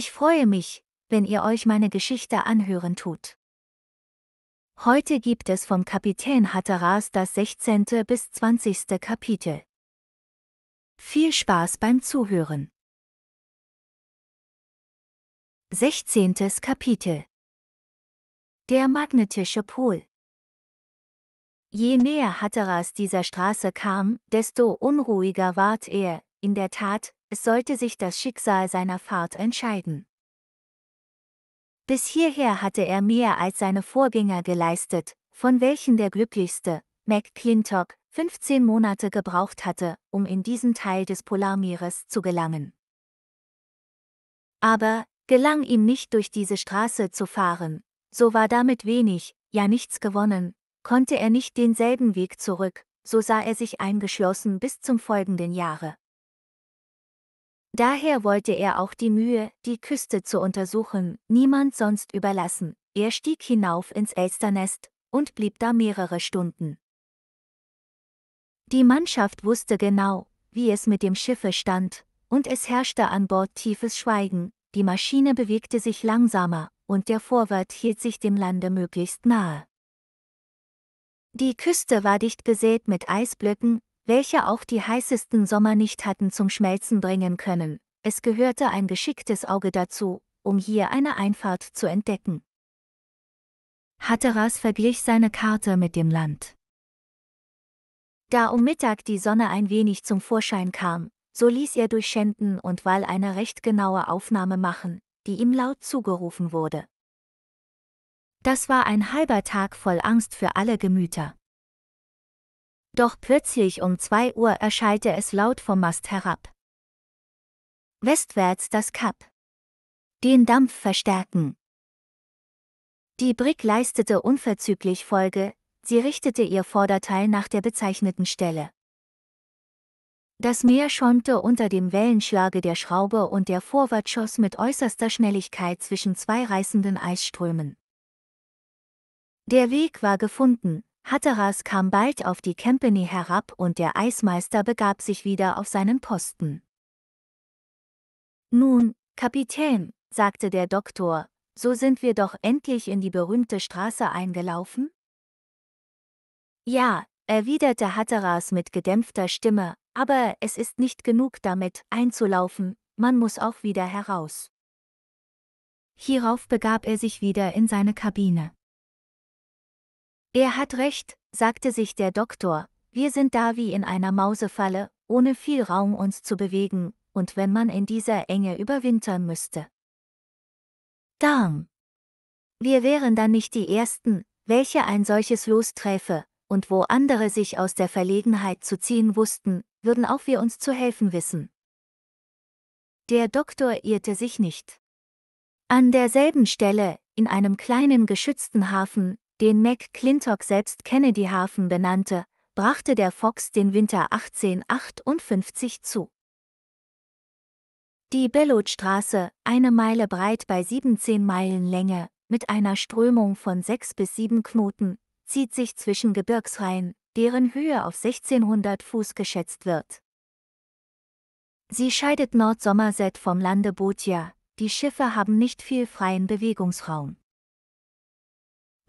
Ich freue mich, wenn ihr euch meine Geschichte anhören tut. Heute gibt es vom Kapitän Hatteras das 16. bis 20. Kapitel. Viel Spaß beim Zuhören. 16. Kapitel Der magnetische Pol Je näher Hatteras dieser Straße kam, desto unruhiger ward er, in der Tat, es sollte sich das Schicksal seiner Fahrt entscheiden. Bis hierher hatte er mehr als seine Vorgänger geleistet, von welchen der glücklichste, McClintock, 15 Monate gebraucht hatte, um in diesen Teil des Polarmeeres zu gelangen. Aber, gelang ihm nicht durch diese Straße zu fahren, so war damit wenig, ja nichts gewonnen, konnte er nicht denselben Weg zurück, so sah er sich eingeschlossen bis zum folgenden Jahre. Daher wollte er auch die Mühe, die Küste zu untersuchen, niemand sonst überlassen. Er stieg hinauf ins Elsternest und blieb da mehrere Stunden. Die Mannschaft wusste genau, wie es mit dem Schiffe stand, und es herrschte an Bord tiefes Schweigen, die Maschine bewegte sich langsamer, und der Vorwart hielt sich dem Lande möglichst nahe. Die Küste war dicht gesät mit Eisblöcken, welche auch die heißesten Sommer nicht hatten zum Schmelzen bringen können. Es gehörte ein geschicktes Auge dazu, um hier eine Einfahrt zu entdecken. Hatteras verglich seine Karte mit dem Land. Da um Mittag die Sonne ein wenig zum Vorschein kam, so ließ er durch Schänden und Wall eine recht genaue Aufnahme machen, die ihm laut zugerufen wurde. Das war ein halber Tag voll Angst für alle Gemüter. Doch plötzlich um 2 Uhr erschallte es laut vom Mast herab. Westwärts das Kap. Den Dampf verstärken. Die Brig leistete unverzüglich Folge, sie richtete ihr Vorderteil nach der bezeichneten Stelle. Das Meer schäumte unter dem Wellenschlage der Schraube und der Vorwart schoss mit äußerster Schnelligkeit zwischen zwei reißenden Eisströmen. Der Weg war gefunden, Hatteras kam bald auf die Company herab und der Eismeister begab sich wieder auf seinen Posten. Nun, Kapitän, sagte der Doktor, so sind wir doch endlich in die berühmte Straße eingelaufen? Ja, erwiderte Hatteras mit gedämpfter Stimme, aber es ist nicht genug damit einzulaufen, man muss auch wieder heraus. Hierauf begab er sich wieder in seine Kabine. Er hat recht, sagte sich der Doktor, wir sind da wie in einer Mausefalle, ohne viel Raum uns zu bewegen, und wenn man in dieser Enge überwintern müsste. Darm. Wir wären dann nicht die Ersten, welche ein solches Los träfe, und wo andere sich aus der Verlegenheit zu ziehen wussten, würden auch wir uns zu helfen wissen. Der Doktor irrte sich nicht. An derselben Stelle, in einem kleinen geschützten Hafen, den McClintock selbst Kennedy Hafen benannte, brachte der Fox den Winter 1858 zu. Die Bellotstraße, eine Meile breit bei 17 Meilen Länge, mit einer Strömung von 6 bis 7 Knoten, zieht sich zwischen Gebirgsreihen, deren Höhe auf 1600 Fuß geschätzt wird. Sie scheidet Nord Nordsomerset vom Lande Botia, die Schiffe haben nicht viel freien Bewegungsraum.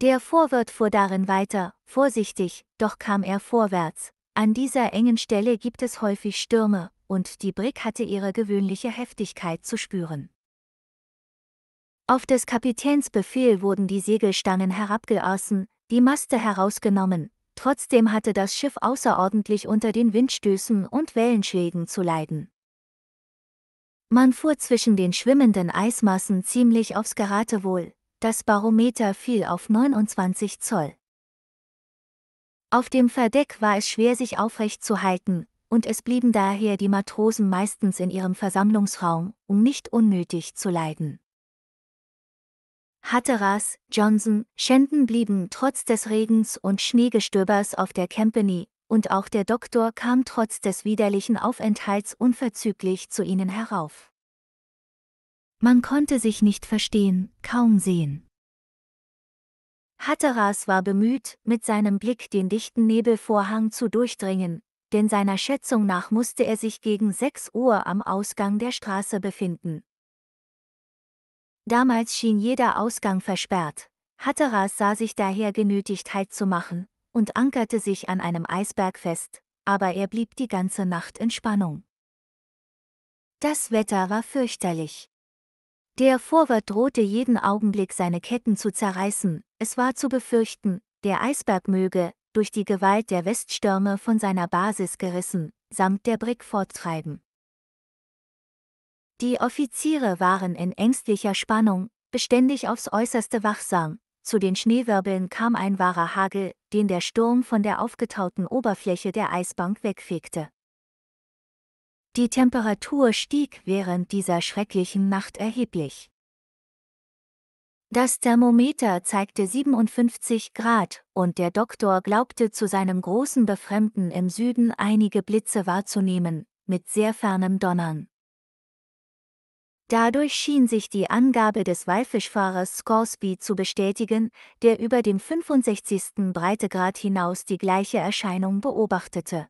Der Vorwirt fuhr darin weiter, vorsichtig, doch kam er vorwärts. An dieser engen Stelle gibt es häufig Stürme, und die Brick hatte ihre gewöhnliche Heftigkeit zu spüren. Auf des Kapitäns Befehl wurden die Segelstangen herabgeaßen, die Maste herausgenommen, trotzdem hatte das Schiff außerordentlich unter den Windstößen und Wellenschlägen zu leiden. Man fuhr zwischen den schwimmenden Eismassen ziemlich aufs Geratewohl, das Barometer fiel auf 29 Zoll. Auf dem Verdeck war es schwer, sich aufrecht zu halten, und es blieben daher die Matrosen meistens in ihrem Versammlungsraum, um nicht unnötig zu leiden. Hatteras, Johnson, Shenden blieben trotz des Regens und Schneegestöbers auf der Company, und auch der Doktor kam trotz des widerlichen Aufenthalts unverzüglich zu ihnen herauf. Man konnte sich nicht verstehen, kaum sehen. Hatteras war bemüht, mit seinem Blick den dichten Nebelvorhang zu durchdringen, denn seiner Schätzung nach musste er sich gegen 6 Uhr am Ausgang der Straße befinden. Damals schien jeder Ausgang versperrt, Hatteras sah sich daher genötigt Halt zu machen und ankerte sich an einem Eisberg fest, aber er blieb die ganze Nacht in Spannung. Das Wetter war fürchterlich. Der Vorwart drohte jeden Augenblick seine Ketten zu zerreißen, es war zu befürchten, der Eisberg möge, durch die Gewalt der Weststürme von seiner Basis gerissen, samt der Brick forttreiben. Die Offiziere waren in ängstlicher Spannung, beständig aufs äußerste wachsam, zu den Schneewirbeln kam ein wahrer Hagel, den der Sturm von der aufgetauten Oberfläche der Eisbank wegfegte. Die Temperatur stieg während dieser schrecklichen Nacht erheblich. Das Thermometer zeigte 57 Grad, und der Doktor glaubte zu seinem großen Befremden im Süden einige Blitze wahrzunehmen, mit sehr fernem Donnern. Dadurch schien sich die Angabe des Walfischfahrers Scoresby zu bestätigen, der über dem 65. Breitegrad hinaus die gleiche Erscheinung beobachtete.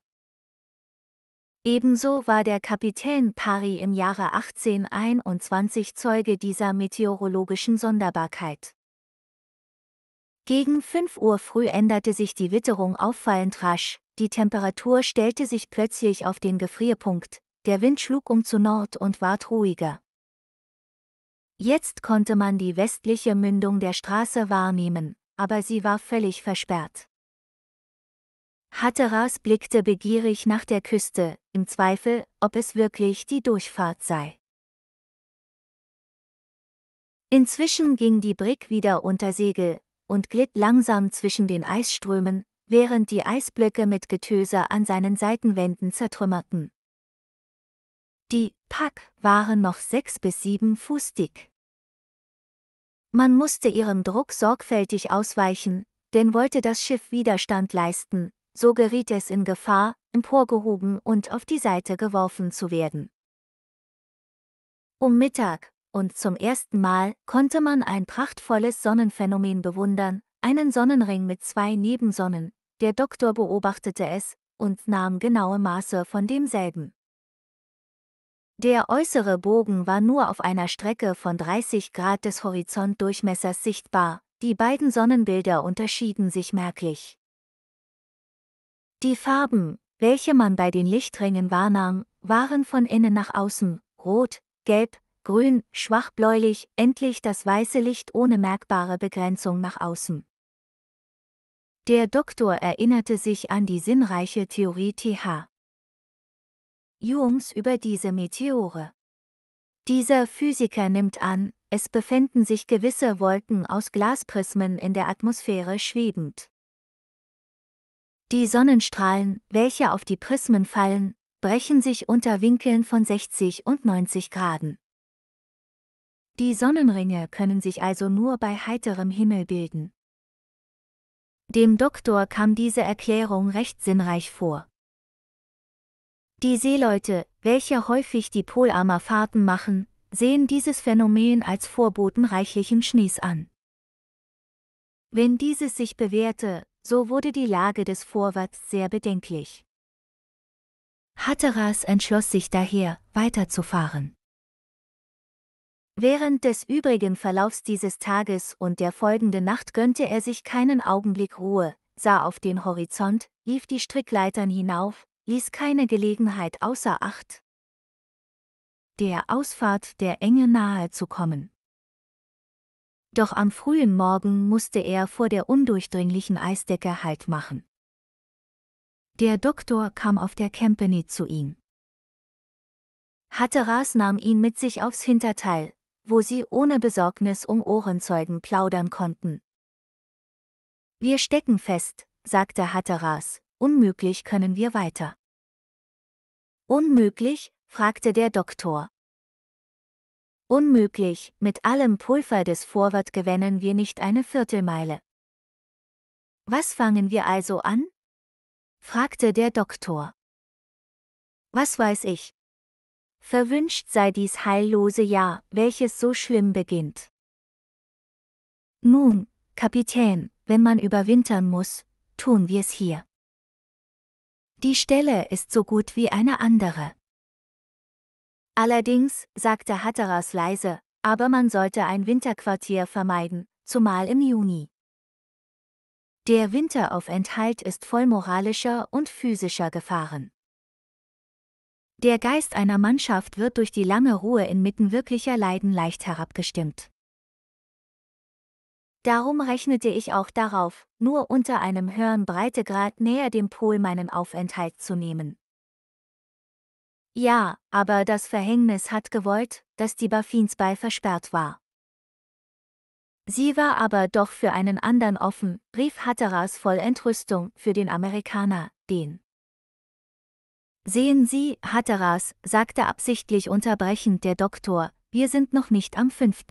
Ebenso war der Kapitän Pari im Jahre 1821 Zeuge dieser meteorologischen Sonderbarkeit. Gegen 5 Uhr früh änderte sich die Witterung auffallend rasch, die Temperatur stellte sich plötzlich auf den Gefrierpunkt, der Wind schlug um zu Nord und ward ruhiger. Jetzt konnte man die westliche Mündung der Straße wahrnehmen, aber sie war völlig versperrt. Hatteras blickte begierig nach der Küste, im Zweifel, ob es wirklich die Durchfahrt sei. Inzwischen ging die Brig wieder unter Segel und glitt langsam zwischen den Eisströmen, während die Eisblöcke mit Getöse an seinen Seitenwänden zertrümmerten. Die Pack waren noch sechs bis sieben Fuß dick. Man musste ihrem Druck sorgfältig ausweichen, denn wollte das Schiff Widerstand leisten, so geriet es in Gefahr, emporgehoben und auf die Seite geworfen zu werden. Um Mittag, und zum ersten Mal, konnte man ein prachtvolles Sonnenphänomen bewundern, einen Sonnenring mit zwei Nebensonnen, der Doktor beobachtete es, und nahm genaue Maße von demselben. Der äußere Bogen war nur auf einer Strecke von 30 Grad des Horizontdurchmessers sichtbar, die beiden Sonnenbilder unterschieden sich merklich. Die Farben, welche man bei den Lichtringen wahrnahm, waren von innen nach außen, rot, gelb, grün, schwach bläulich, endlich das weiße Licht ohne merkbare Begrenzung nach außen. Der Doktor erinnerte sich an die sinnreiche Theorie TH. Jungs über diese Meteore. Dieser Physiker nimmt an, es befänden sich gewisse Wolken aus Glasprismen in der Atmosphäre schwebend. Die Sonnenstrahlen, welche auf die Prismen fallen, brechen sich unter Winkeln von 60 und 90 Graden. Die Sonnenringe können sich also nur bei heiterem Himmel bilden. Dem Doktor kam diese Erklärung recht sinnreich vor. Die Seeleute, welche häufig die Polarmerfahrten machen, sehen dieses Phänomen als Vorboten reichlichen Schnees an. Wenn dieses sich bewährte, so wurde die Lage des Vorwärts sehr bedenklich. Hatteras entschloss sich daher, weiterzufahren. Während des übrigen Verlaufs dieses Tages und der folgenden Nacht gönnte er sich keinen Augenblick Ruhe, sah auf den Horizont, lief die Strickleitern hinauf, ließ keine Gelegenheit außer Acht, der Ausfahrt der Enge nahe zu kommen doch am frühen Morgen musste er vor der undurchdringlichen Eisdecke Halt machen. Der Doktor kam auf der Company zu ihm. Hatteras nahm ihn mit sich aufs Hinterteil, wo sie ohne Besorgnis um Ohrenzeugen plaudern konnten. Wir stecken fest, sagte Hatteras, unmöglich können wir weiter. Unmöglich? fragte der Doktor. Unmöglich, mit allem Pulver des Vorwärts gewinnen wir nicht eine Viertelmeile. Was fangen wir also an? fragte der Doktor. Was weiß ich? Verwünscht sei dies heillose Jahr, welches so schlimm beginnt. Nun, Kapitän, wenn man überwintern muss, tun wir's hier. Die Stelle ist so gut wie eine andere. Allerdings, sagte Hatteras leise, aber man sollte ein Winterquartier vermeiden, zumal im Juni. Der Winteraufenthalt ist voll moralischer und physischer Gefahren. Der Geist einer Mannschaft wird durch die lange Ruhe inmitten wirklicher Leiden leicht herabgestimmt. Darum rechnete ich auch darauf, nur unter einem höheren Breitegrad näher dem Pol meinen Aufenthalt zu nehmen. Ja, aber das Verhängnis hat gewollt, dass die Baffins bei versperrt war. Sie war aber doch für einen anderen offen, rief Hatteras voll Entrüstung für den Amerikaner, den. Sehen Sie, Hatteras, sagte absichtlich unterbrechend der Doktor, wir sind noch nicht am 5.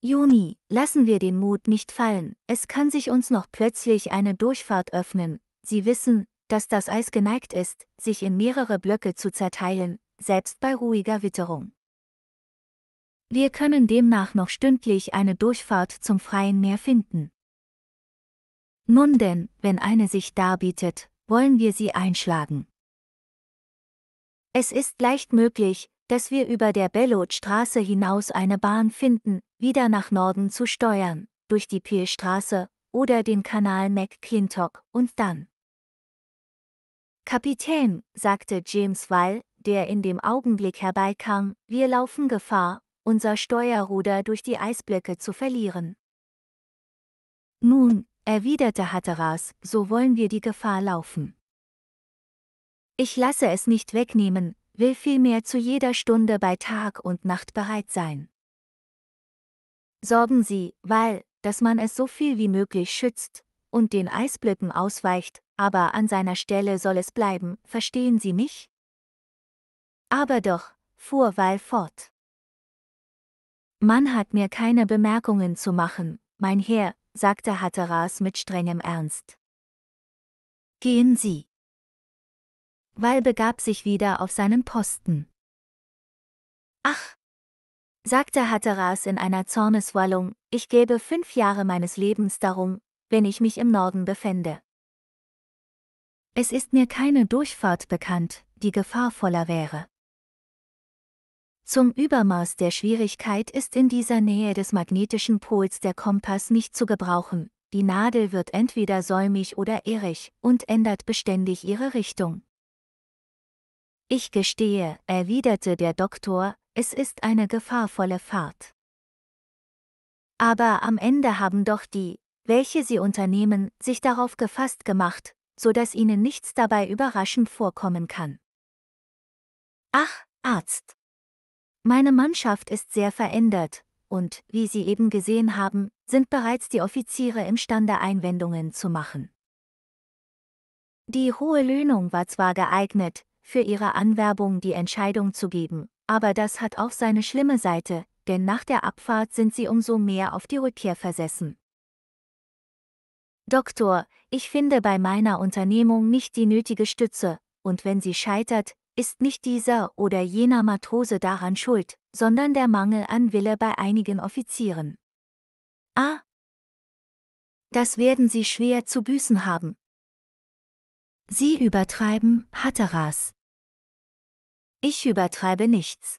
Juni, lassen wir den Mut nicht fallen, es kann sich uns noch plötzlich eine Durchfahrt öffnen, Sie wissen, dass das Eis geneigt ist, sich in mehrere Blöcke zu zerteilen, selbst bei ruhiger Witterung. Wir können demnach noch stündlich eine Durchfahrt zum freien Meer finden. Nun denn, wenn eine sich darbietet, wollen wir sie einschlagen. Es ist leicht möglich, dass wir über der Bellot-Straße hinaus eine Bahn finden, wieder nach Norden zu steuern, durch die Peel-Straße oder den Kanal McClintock und dann Kapitän, sagte James Wall, der in dem Augenblick herbeikam, wir laufen Gefahr, unser Steuerruder durch die Eisblöcke zu verlieren. Nun, erwiderte Hatteras, so wollen wir die Gefahr laufen. Ich lasse es nicht wegnehmen, will vielmehr zu jeder Stunde bei Tag und Nacht bereit sein. Sorgen Sie, weil, dass man es so viel wie möglich schützt, und den Eisblöcken ausweicht, aber an seiner Stelle soll es bleiben, verstehen Sie mich? Aber doch, fuhr Val fort. Man hat mir keine Bemerkungen zu machen, mein Herr, sagte Hatteras mit strengem Ernst. Gehen Sie. Val begab sich wieder auf seinen Posten. Ach, sagte Hatteras in einer Zorneswallung, ich gäbe fünf Jahre meines Lebens darum, wenn ich mich im Norden befände. Es ist mir keine Durchfahrt bekannt, die gefahrvoller wäre. Zum Übermaß der Schwierigkeit ist in dieser Nähe des magnetischen Pols der Kompass nicht zu gebrauchen, die Nadel wird entweder säumig oder irrig und ändert beständig ihre Richtung. Ich gestehe, erwiderte der Doktor, es ist eine gefahrvolle Fahrt. Aber am Ende haben doch die, welche sie unternehmen, sich darauf gefasst gemacht, so dass ihnen nichts dabei überraschend vorkommen kann. Ach, Arzt. Meine Mannschaft ist sehr verändert, und, wie Sie eben gesehen haben, sind bereits die Offiziere imstande Einwendungen zu machen. Die hohe Löhnung war zwar geeignet, für ihre Anwerbung die Entscheidung zu geben, aber das hat auch seine schlimme Seite, denn nach der Abfahrt sind sie umso mehr auf die Rückkehr versessen. Doktor, ich finde bei meiner Unternehmung nicht die nötige Stütze, und wenn sie scheitert, ist nicht dieser oder jener Matrose daran schuld, sondern der Mangel an Wille bei einigen Offizieren. Ah! Das werden Sie schwer zu büßen haben. Sie übertreiben, Hatteras. Ich übertreibe nichts.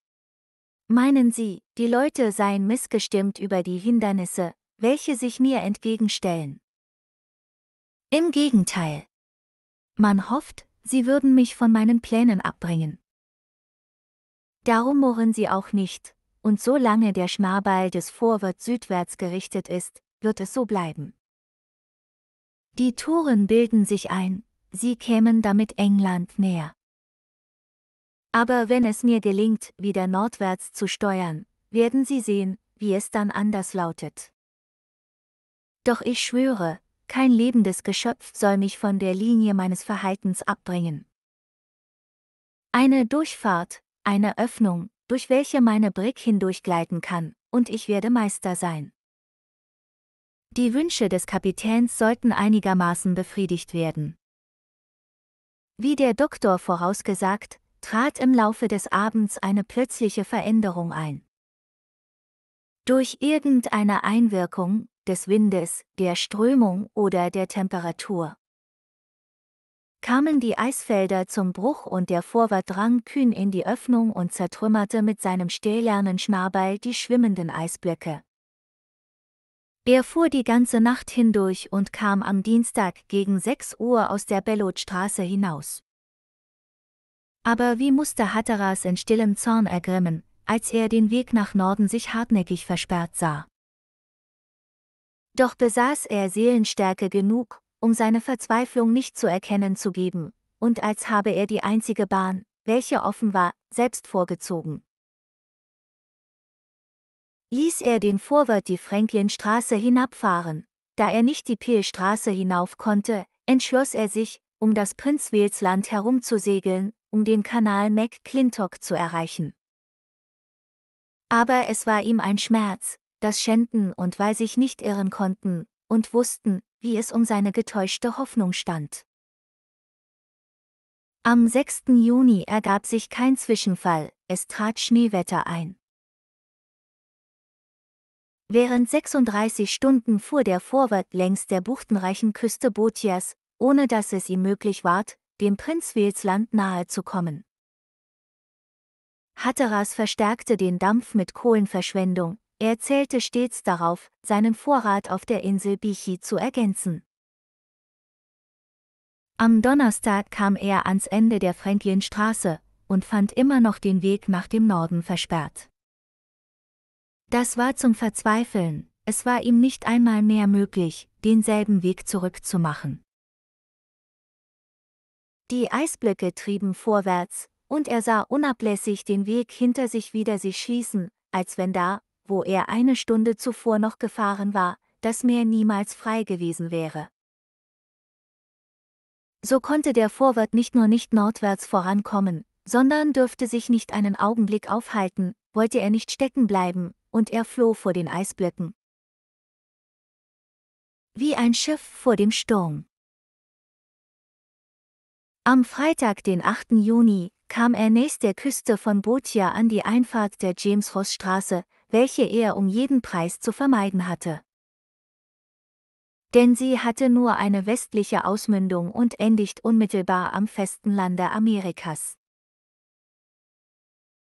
Meinen Sie, die Leute seien missgestimmt über die Hindernisse, welche sich mir entgegenstellen? Im Gegenteil. Man hofft, sie würden mich von meinen Plänen abbringen. Darum murren sie auch nicht, und solange der Schmarbeil des Vorwärts südwärts gerichtet ist, wird es so bleiben. Die Toren bilden sich ein, sie kämen damit England näher. Aber wenn es mir gelingt, wieder nordwärts zu steuern, werden Sie sehen, wie es dann anders lautet. Doch ich schwöre, kein lebendes Geschöpf soll mich von der Linie meines Verhaltens abbringen. Eine Durchfahrt, eine Öffnung, durch welche meine Brick hindurchgleiten kann, und ich werde Meister sein. Die Wünsche des Kapitäns sollten einigermaßen befriedigt werden. Wie der Doktor vorausgesagt, trat im Laufe des Abends eine plötzliche Veränderung ein. Durch irgendeine Einwirkung, des Windes, der Strömung oder der Temperatur. Kamen die Eisfelder zum Bruch und der Vorwart drang kühn in die Öffnung und zertrümmerte mit seinem stählernen Schnarrbeil die schwimmenden Eisblöcke. Er fuhr die ganze Nacht hindurch und kam am Dienstag gegen 6 Uhr aus der Bellotstraße hinaus. Aber wie musste Hatteras in stillem Zorn ergrimmen, als er den Weg nach Norden sich hartnäckig versperrt sah. Doch besaß er Seelenstärke genug, um seine Verzweiflung nicht zu erkennen zu geben, und als habe er die einzige Bahn, welche offen war, selbst vorgezogen. Ließ er den Vorwärts die Franklinstraße hinabfahren, da er nicht die Peelstraße hinauf konnte, entschloss er sich, um das Prinzwilsland herumzusegeln, um den Kanal McClintock zu erreichen. Aber es war ihm ein Schmerz, das schänden und weil sich nicht irren konnten, und wussten, wie es um seine getäuschte Hoffnung stand. Am 6. Juni ergab sich kein Zwischenfall, es trat Schneewetter ein. Während 36 Stunden fuhr der Vorwärts längs der buchtenreichen Küste Botias, ohne dass es ihm möglich ward, dem Prinzwilsland nahe zu kommen. Hatteras verstärkte den Dampf mit Kohlenverschwendung, er zählte stets darauf, seinen Vorrat auf der Insel Bichi zu ergänzen. Am Donnerstag kam er ans Ende der Franklinstraße und fand immer noch den Weg nach dem Norden versperrt. Das war zum Verzweifeln, es war ihm nicht einmal mehr möglich, denselben Weg zurückzumachen. Die Eisblöcke trieben vorwärts, und er sah unablässig den Weg hinter sich wieder sich schließen, als wenn da, wo er eine Stunde zuvor noch gefahren war, das Meer niemals frei gewesen wäre. So konnte der Vorwärts nicht nur nicht nordwärts vorankommen, sondern dürfte sich nicht einen Augenblick aufhalten, wollte er nicht stecken bleiben, und er floh vor den Eisblöcken. Wie ein Schiff vor dem Sturm. Am Freitag, den 8. Juni, kam er nächst der Küste von Botia an die Einfahrt der James-Ross-Straße, welche er um jeden Preis zu vermeiden hatte. Denn sie hatte nur eine westliche Ausmündung und endigt unmittelbar am festen Lande Amerikas.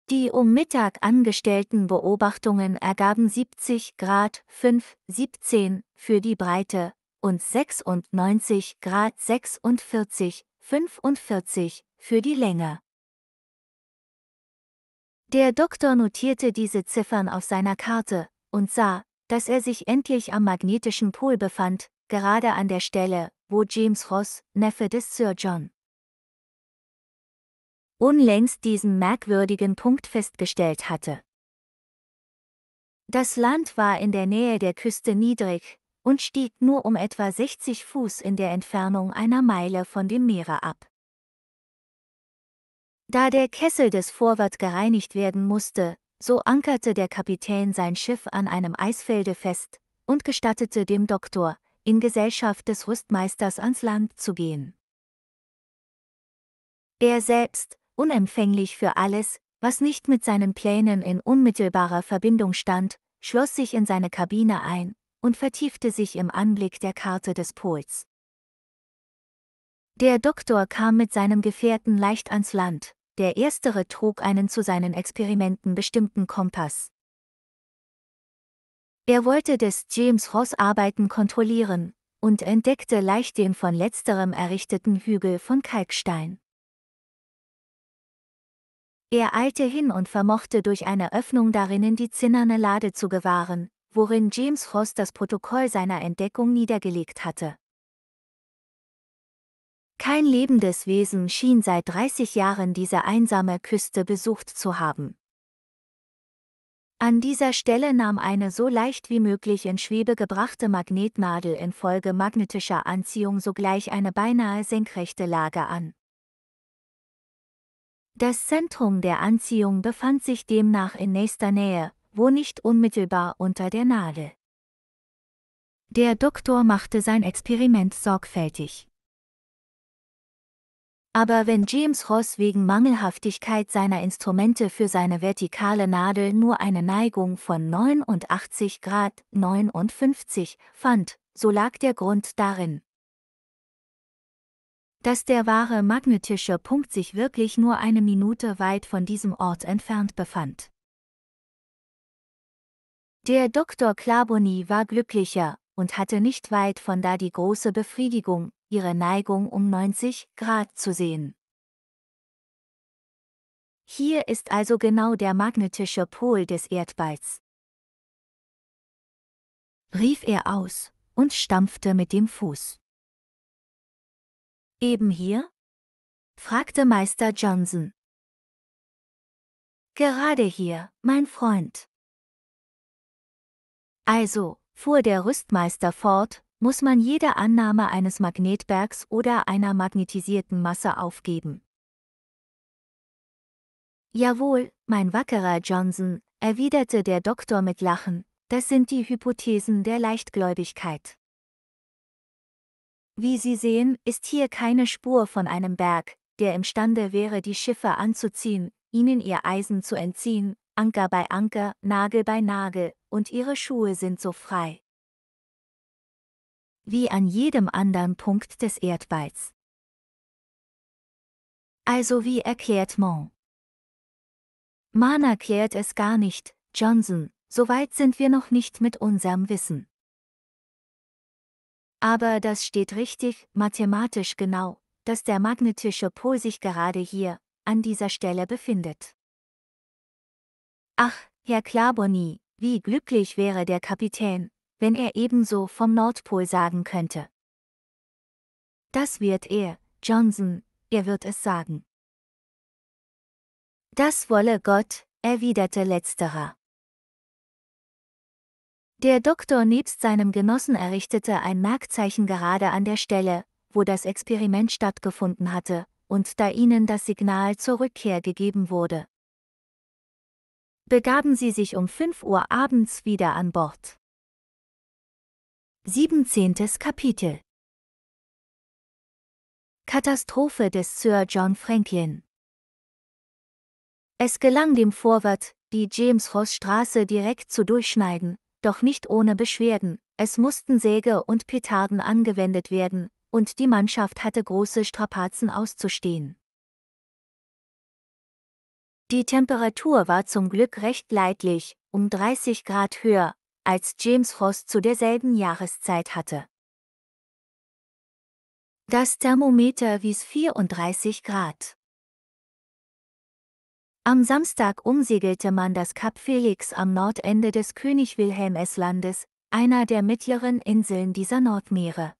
Die um Mittag angestellten Beobachtungen ergaben 70 Grad 5, 17 für die Breite und 96 Grad 46, 45 für die Länge. Der Doktor notierte diese Ziffern auf seiner Karte und sah, dass er sich endlich am magnetischen Pol befand, gerade an der Stelle, wo James Ross, Neffe des Sir John, unlängst diesen merkwürdigen Punkt festgestellt hatte. Das Land war in der Nähe der Küste niedrig und stieg nur um etwa 60 Fuß in der Entfernung einer Meile von dem Meere ab. Da der Kessel des Vorwart gereinigt werden musste, so ankerte der Kapitän sein Schiff an einem Eisfelde fest und gestattete dem Doktor, in Gesellschaft des Rüstmeisters ans Land zu gehen. Er selbst, unempfänglich für alles, was nicht mit seinen Plänen in unmittelbarer Verbindung stand, schloss sich in seine Kabine ein und vertiefte sich im Anblick der Karte des Pols. Der Doktor kam mit seinem Gefährten leicht ans Land, der erstere trug einen zu seinen Experimenten bestimmten Kompass. Er wollte des James Ross Arbeiten kontrollieren und entdeckte leicht den von letzterem errichteten Hügel von Kalkstein. Er eilte hin und vermochte durch eine Öffnung darinnen die zinnerne Lade zu gewahren, worin James Ross das Protokoll seiner Entdeckung niedergelegt hatte. Kein lebendes Wesen schien seit 30 Jahren diese einsame Küste besucht zu haben. An dieser Stelle nahm eine so leicht wie möglich in Schwebe gebrachte Magnetnadel infolge magnetischer Anziehung sogleich eine beinahe senkrechte Lage an. Das Zentrum der Anziehung befand sich demnach in nächster Nähe, wo nicht unmittelbar unter der Nadel. Der Doktor machte sein Experiment sorgfältig. Aber wenn James Ross wegen Mangelhaftigkeit seiner Instrumente für seine vertikale Nadel nur eine Neigung von 89 Grad 59 fand, so lag der Grund darin, dass der wahre magnetische Punkt sich wirklich nur eine Minute weit von diesem Ort entfernt befand. Der Dr. Klaboni war glücklicher und hatte nicht weit von da die große Befriedigung, ihre Neigung um 90 Grad zu sehen. Hier ist also genau der magnetische Pol des Erdballs. rief er aus und stampfte mit dem Fuß. Eben hier? fragte Meister Johnson. Gerade hier, mein Freund. Also, fuhr der Rüstmeister fort, muss man jede Annahme eines Magnetbergs oder einer magnetisierten Masse aufgeben. Jawohl, mein wackerer Johnson, erwiderte der Doktor mit Lachen, das sind die Hypothesen der Leichtgläubigkeit. Wie Sie sehen, ist hier keine Spur von einem Berg, der imstande wäre, die Schiffe anzuziehen, ihnen ihr Eisen zu entziehen, Anker bei Anker, Nagel bei Nagel, und ihre Schuhe sind so frei wie an jedem anderen Punkt des Erdballs. Also wie erklärt Mon? Man erklärt es gar nicht, Johnson, soweit sind wir noch nicht mit unserem Wissen. Aber das steht richtig, mathematisch genau, dass der magnetische Pol sich gerade hier, an dieser Stelle befindet. Ach, Herr Klaboni, wie glücklich wäre der Kapitän, wenn er ebenso vom Nordpol sagen könnte. Das wird er, Johnson, er wird es sagen. Das wolle Gott, erwiderte letzterer. Der Doktor nebst seinem Genossen errichtete ein Merkzeichen gerade an der Stelle, wo das Experiment stattgefunden hatte, und da ihnen das Signal zur Rückkehr gegeben wurde. Begaben sie sich um 5 Uhr abends wieder an Bord. 17. Kapitel Katastrophe des Sir John Franklin Es gelang dem Vorwärts, die James-Ross-Straße direkt zu durchschneiden, doch nicht ohne Beschwerden, es mussten Säge und Petarden angewendet werden, und die Mannschaft hatte große Strapazen auszustehen. Die Temperatur war zum Glück recht leidlich, um 30 Grad höher, als James Frost zu derselben Jahreszeit hatte. Das Thermometer wies 34 Grad. Am Samstag umsegelte man das Kap Felix am Nordende des König Wilhelm S. Landes, einer der mittleren Inseln dieser Nordmeere.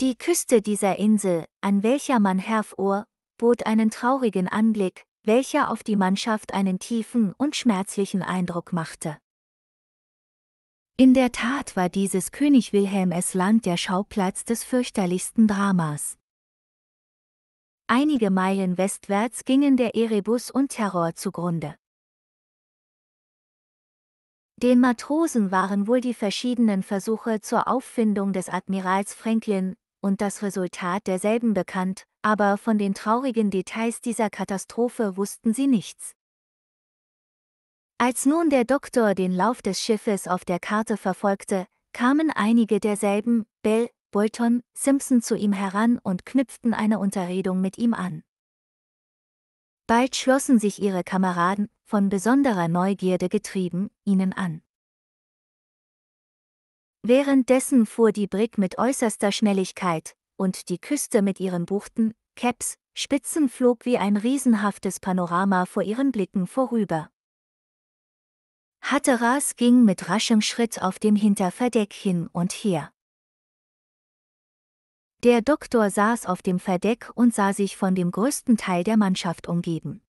Die Küste dieser Insel, an welcher man herfuhr, bot einen traurigen Anblick, welcher auf die Mannschaft einen tiefen und schmerzlichen Eindruck machte. In der Tat war dieses König Wilhelm S. Land der Schauplatz des fürchterlichsten Dramas. Einige Meilen westwärts gingen der Erebus und Terror zugrunde. Den Matrosen waren wohl die verschiedenen Versuche zur Auffindung des Admirals Franklin und das Resultat derselben bekannt, aber von den traurigen Details dieser Katastrophe wussten sie nichts. Als nun der Doktor den Lauf des Schiffes auf der Karte verfolgte, kamen einige derselben, Bell, Bolton, Simpson zu ihm heran und knüpften eine Unterredung mit ihm an. Bald schlossen sich ihre Kameraden, von besonderer Neugierde getrieben, ihnen an. Währenddessen fuhr die Brig mit äußerster Schnelligkeit, und die Küste mit ihren Buchten, Caps, Spitzen flog wie ein riesenhaftes Panorama vor ihren Blicken vorüber. Hatteras ging mit raschem Schritt auf dem Hinterverdeck hin und her. Der Doktor saß auf dem Verdeck und sah sich von dem größten Teil der Mannschaft umgeben.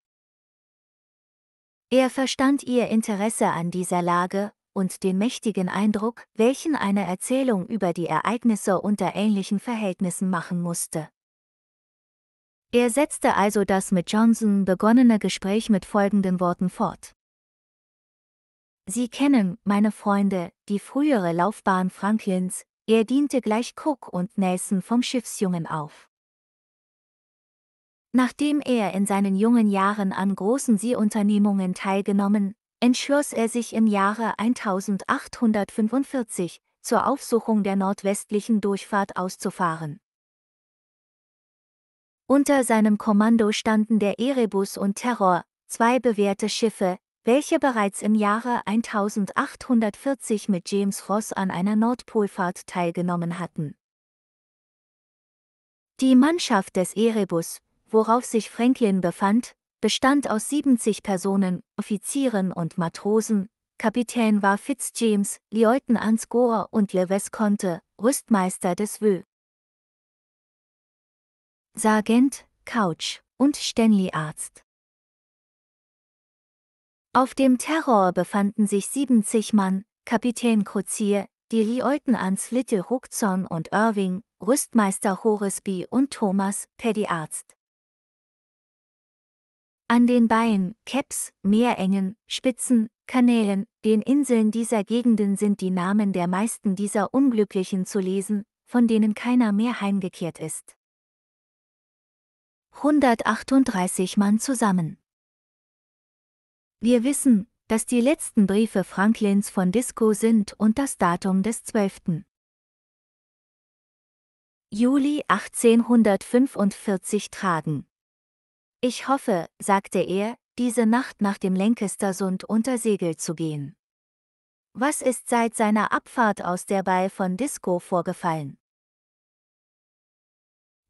Er verstand ihr Interesse an dieser Lage und den mächtigen Eindruck, welchen eine Erzählung über die Ereignisse unter ähnlichen Verhältnissen machen musste. Er setzte also das mit Johnson begonnene Gespräch mit folgenden Worten fort. Sie kennen, meine Freunde, die frühere Laufbahn Franklins, er diente gleich Cook und Nelson vom Schiffsjungen auf. Nachdem er in seinen jungen Jahren an großen Seeunternehmungen teilgenommen, entschloss er sich im Jahre 1845 zur Aufsuchung der nordwestlichen Durchfahrt auszufahren. Unter seinem Kommando standen der Erebus und Terror, zwei bewährte Schiffe, welche bereits im Jahre 1840 mit James Ross an einer Nordpolfahrt teilgenommen hatten. Die Mannschaft des Erebus, worauf sich Franklin befand, bestand aus 70 Personen, Offizieren und Matrosen, Kapitän war Fitzjames, Lieutenant Gore und Le Vesconte, Rüstmeister des Vö. Sargent, Couch und Stanley Arzt. Auf dem Terror befanden sich 70 Mann, Kapitän Crozier, die ans Little Ruckzon und Irving, Rüstmeister Horesby und Thomas, Paddy Arzt. An den Beinen, Caps, Meerengen, Spitzen, Kanälen, den Inseln dieser Gegenden sind die Namen der meisten dieser Unglücklichen zu lesen, von denen keiner mehr heimgekehrt ist. 138 Mann zusammen. Wir wissen, dass die letzten Briefe Franklins von Disco sind und das Datum des 12. Juli 1845 tragen. Ich hoffe, sagte er, diese Nacht nach dem Lancaster Sund unter Segel zu gehen. Was ist seit seiner Abfahrt aus der Bay von Disco vorgefallen?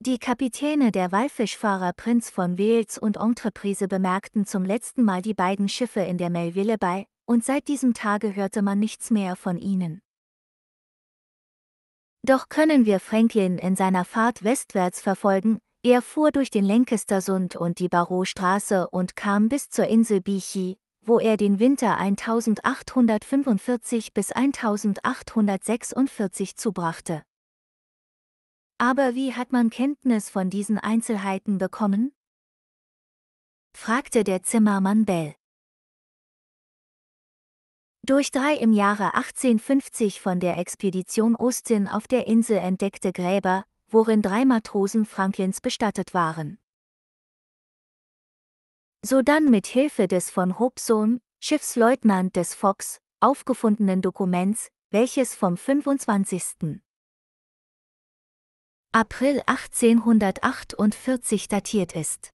Die Kapitäne der Wallfischfahrer Prinz von Wales und Entreprise bemerkten zum letzten Mal die beiden Schiffe in der Melville bei, und seit diesem Tage hörte man nichts mehr von ihnen. Doch können wir Franklin in seiner Fahrt westwärts verfolgen, er fuhr durch den Lancaster Sund und die Barrowstraße und kam bis zur Insel Bichy, wo er den Winter 1845 bis 1846 zubrachte. Aber wie hat man Kenntnis von diesen Einzelheiten bekommen? fragte der Zimmermann Bell. Durch drei im Jahre 1850 von der Expedition Ostin auf der Insel entdeckte Gräber, worin drei Matrosen Franklins bestattet waren. Sodann mit Hilfe des von Hobson, Schiffsleutnant des Fox, aufgefundenen Dokuments, welches vom 25. April 1848 datiert ist.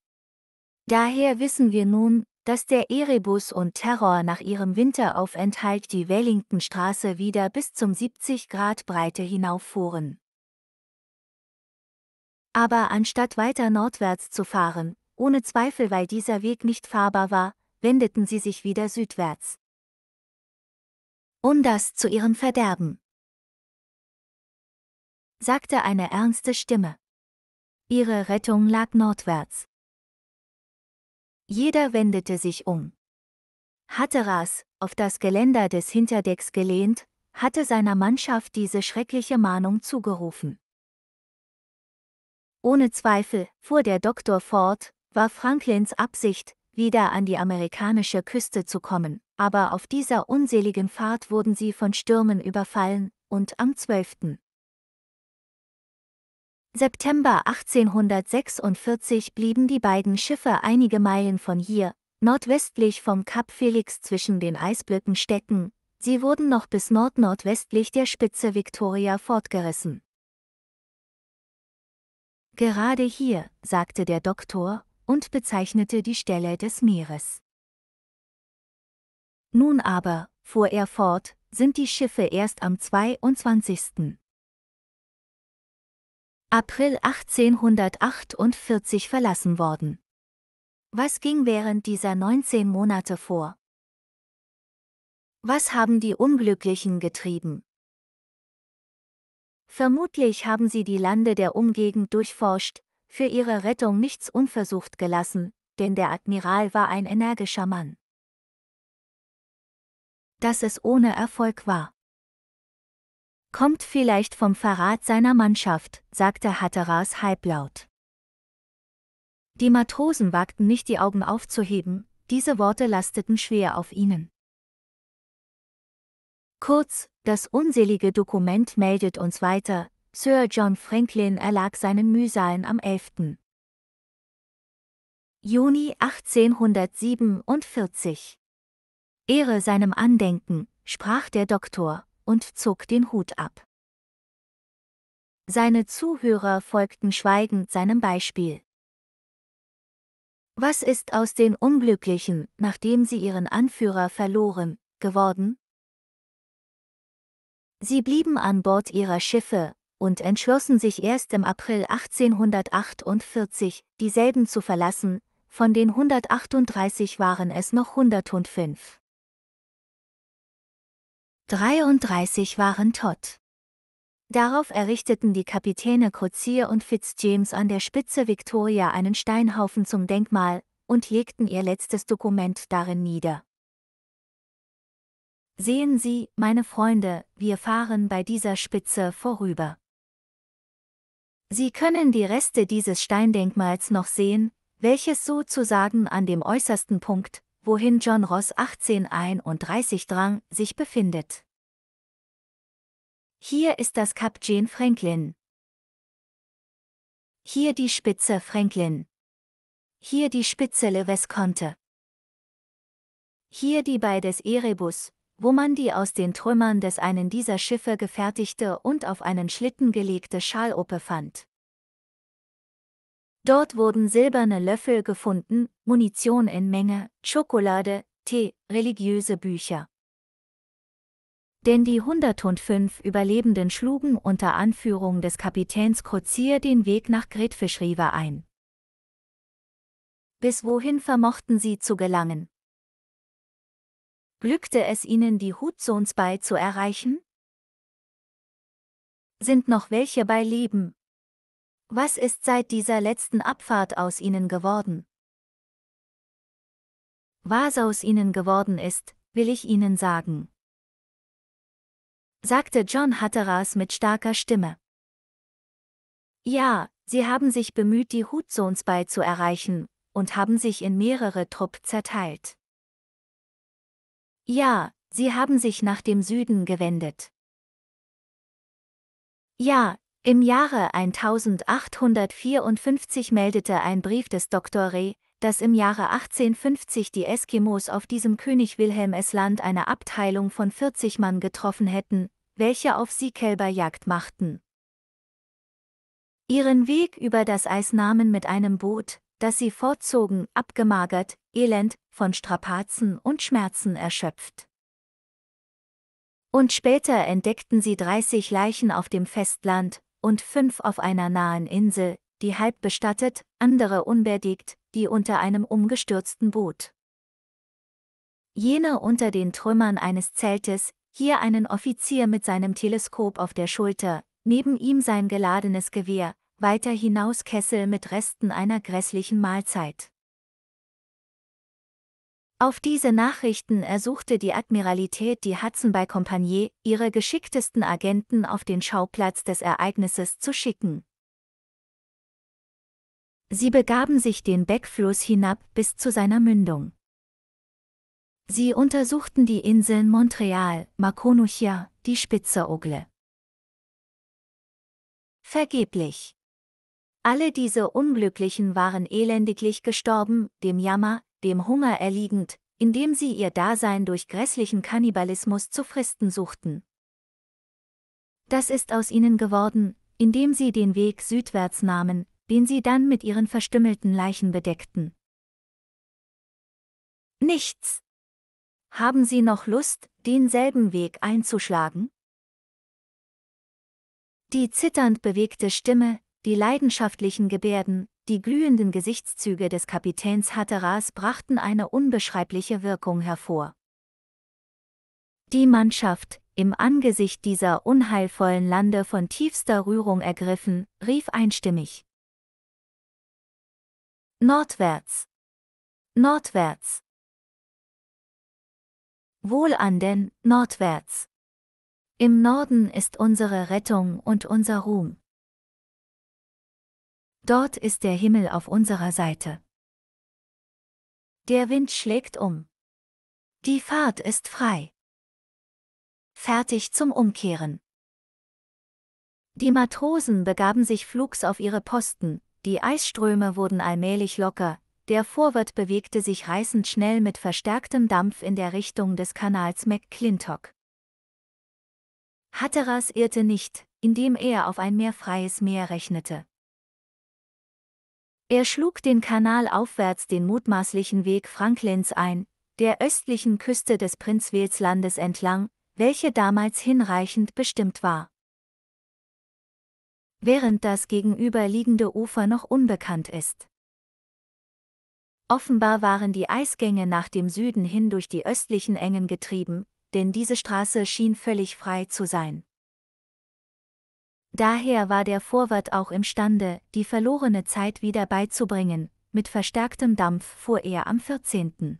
Daher wissen wir nun, dass der Erebus und Terror nach ihrem Winteraufenthalt die Wellingtonstraße wieder bis zum 70 Grad Breite hinauffuhren. Aber anstatt weiter nordwärts zu fahren, ohne Zweifel weil dieser Weg nicht fahrbar war, wendeten sie sich wieder südwärts. Um das zu ihrem Verderben sagte eine ernste Stimme. Ihre Rettung lag nordwärts. Jeder wendete sich um. Hatteras, auf das Geländer des Hinterdecks gelehnt, hatte seiner Mannschaft diese schreckliche Mahnung zugerufen. Ohne Zweifel, fuhr der Doktor fort, war Franklins Absicht, wieder an die amerikanische Küste zu kommen, aber auf dieser unseligen Fahrt wurden sie von Stürmen überfallen, und am 12. September 1846 blieben die beiden Schiffe einige Meilen von hier, nordwestlich vom Kap Felix zwischen den Eisblöcken stecken, sie wurden noch bis nordnordwestlich der Spitze Victoria fortgerissen. Gerade hier, sagte der Doktor, und bezeichnete die Stelle des Meeres. Nun aber, fuhr er fort, sind die Schiffe erst am 22. April 1848 verlassen worden. Was ging während dieser 19 Monate vor? Was haben die Unglücklichen getrieben? Vermutlich haben sie die Lande der Umgegend durchforscht, für ihre Rettung nichts unversucht gelassen, denn der Admiral war ein energischer Mann. Dass es ohne Erfolg war. Kommt vielleicht vom Verrat seiner Mannschaft, sagte Hatteras halblaut. Die Matrosen wagten nicht die Augen aufzuheben, diese Worte lasteten schwer auf ihnen. Kurz, das unselige Dokument meldet uns weiter, Sir John Franklin erlag seinen Mühsalen am 11. Juni 1847. Ehre seinem Andenken, sprach der Doktor, und zog den Hut ab. Seine Zuhörer folgten schweigend seinem Beispiel. Was ist aus den Unglücklichen, nachdem sie ihren Anführer verloren, geworden? Sie blieben an Bord ihrer Schiffe und entschlossen sich erst im April 1848, dieselben zu verlassen, von den 138 waren es noch 105. 33 waren tot. Darauf errichteten die Kapitäne Crozier und Fitzjames an der Spitze Victoria einen Steinhaufen zum Denkmal und legten ihr letztes Dokument darin nieder. Sehen Sie, meine Freunde, wir fahren bei dieser Spitze vorüber. Sie können die Reste dieses Steindenkmals noch sehen, welches sozusagen an dem äußersten Punkt, wohin John Ross 1831 drang, sich befindet. Hier ist das Kap Jane Franklin. Hier die Spitze Franklin. Hier die Spitze Le Vesconte. Hier die bei des Erebus, wo man die aus den Trümmern des einen dieser Schiffe gefertigte und auf einen Schlitten gelegte Schalope fand. Dort wurden silberne Löffel gefunden, Munition in Menge, Schokolade, Tee, religiöse Bücher. Denn die 105 Überlebenden schlugen unter Anführung des Kapitäns Crozier den Weg nach Gretfisch River ein. Bis wohin vermochten sie zu gelangen? Glückte es ihnen, die Hutzons bei zu erreichen? Sind noch welche bei Leben, was ist seit dieser letzten Abfahrt aus ihnen geworden? Was aus ihnen geworden ist, will ich ihnen sagen. Sagte John Hatteras mit starker Stimme. Ja, sie haben sich bemüht, die Hutzons bei zu erreichen, und haben sich in mehrere Trupp zerteilt. Ja, sie haben sich nach dem Süden gewendet. Ja, im Jahre 1854 meldete ein Brief des Dr. Reh, dass im Jahre 1850 die Eskimos auf diesem König Wilhelm es Land eine Abteilung von 40 Mann getroffen hätten, welche auf sie Kälberjagd machten. Ihren Weg über das Eis nahmen mit einem Boot, das sie fortzogen, abgemagert, elend, von Strapazen und Schmerzen erschöpft. Und später entdeckten sie 30 Leichen auf dem Festland, und fünf auf einer nahen Insel, die halb bestattet, andere unbeerdigt, die unter einem umgestürzten Boot. Jener unter den Trümmern eines Zeltes, hier einen Offizier mit seinem Teleskop auf der Schulter, neben ihm sein geladenes Gewehr, weiter hinaus Kessel mit Resten einer grässlichen Mahlzeit. Auf diese Nachrichten ersuchte die Admiralität die Hudson bei Kompanie, ihre geschicktesten Agenten auf den Schauplatz des Ereignisses zu schicken. Sie begaben sich den Beckfluss hinab bis zu seiner Mündung. Sie untersuchten die Inseln Montreal, Makonuchia, die Spitze Ogle. Vergeblich. Alle diese Unglücklichen waren elendiglich gestorben, dem Jammer, dem Hunger erliegend, indem sie ihr Dasein durch grässlichen Kannibalismus zu fristen suchten. Das ist aus ihnen geworden, indem sie den Weg südwärts nahmen, den sie dann mit ihren verstümmelten Leichen bedeckten. Nichts. Haben Sie noch Lust, denselben Weg einzuschlagen? Die zitternd bewegte Stimme, die leidenschaftlichen Gebärden, die glühenden Gesichtszüge des Kapitäns Hatteras brachten eine unbeschreibliche Wirkung hervor. Die Mannschaft, im Angesicht dieser unheilvollen Lande von tiefster Rührung ergriffen, rief einstimmig. Nordwärts! Nordwärts! Wohl an denn, nordwärts! Im Norden ist unsere Rettung und unser Ruhm. Dort ist der Himmel auf unserer Seite. Der Wind schlägt um. Die Fahrt ist frei. Fertig zum Umkehren. Die Matrosen begaben sich flugs auf ihre Posten, die Eisströme wurden allmählich locker, der Vorwärts bewegte sich reißend schnell mit verstärktem Dampf in der Richtung des Kanals McClintock. Hatteras irrte nicht, indem er auf ein mehr freies Meer rechnete. Er schlug den Kanal aufwärts den mutmaßlichen Weg Franklins ein, der östlichen Küste des Prinzwilslandes entlang, welche damals hinreichend bestimmt war. Während das gegenüberliegende Ufer noch unbekannt ist. Offenbar waren die Eisgänge nach dem Süden hin durch die östlichen Engen getrieben, denn diese Straße schien völlig frei zu sein. Daher war der Vorwart auch imstande, die verlorene Zeit wieder beizubringen, mit verstärktem Dampf fuhr er am 14.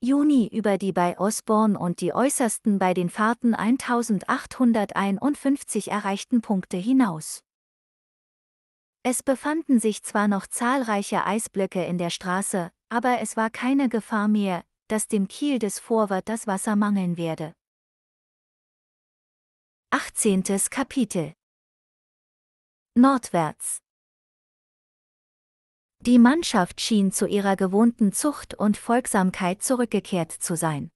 Juni über die bei Osborne und die äußersten bei den Fahrten 1851 erreichten Punkte hinaus. Es befanden sich zwar noch zahlreiche Eisblöcke in der Straße, aber es war keine Gefahr mehr, dass dem Kiel des Vorwärts das Wasser mangeln werde. 18. Kapitel Nordwärts Die Mannschaft schien zu ihrer gewohnten Zucht und Folgsamkeit zurückgekehrt zu sein.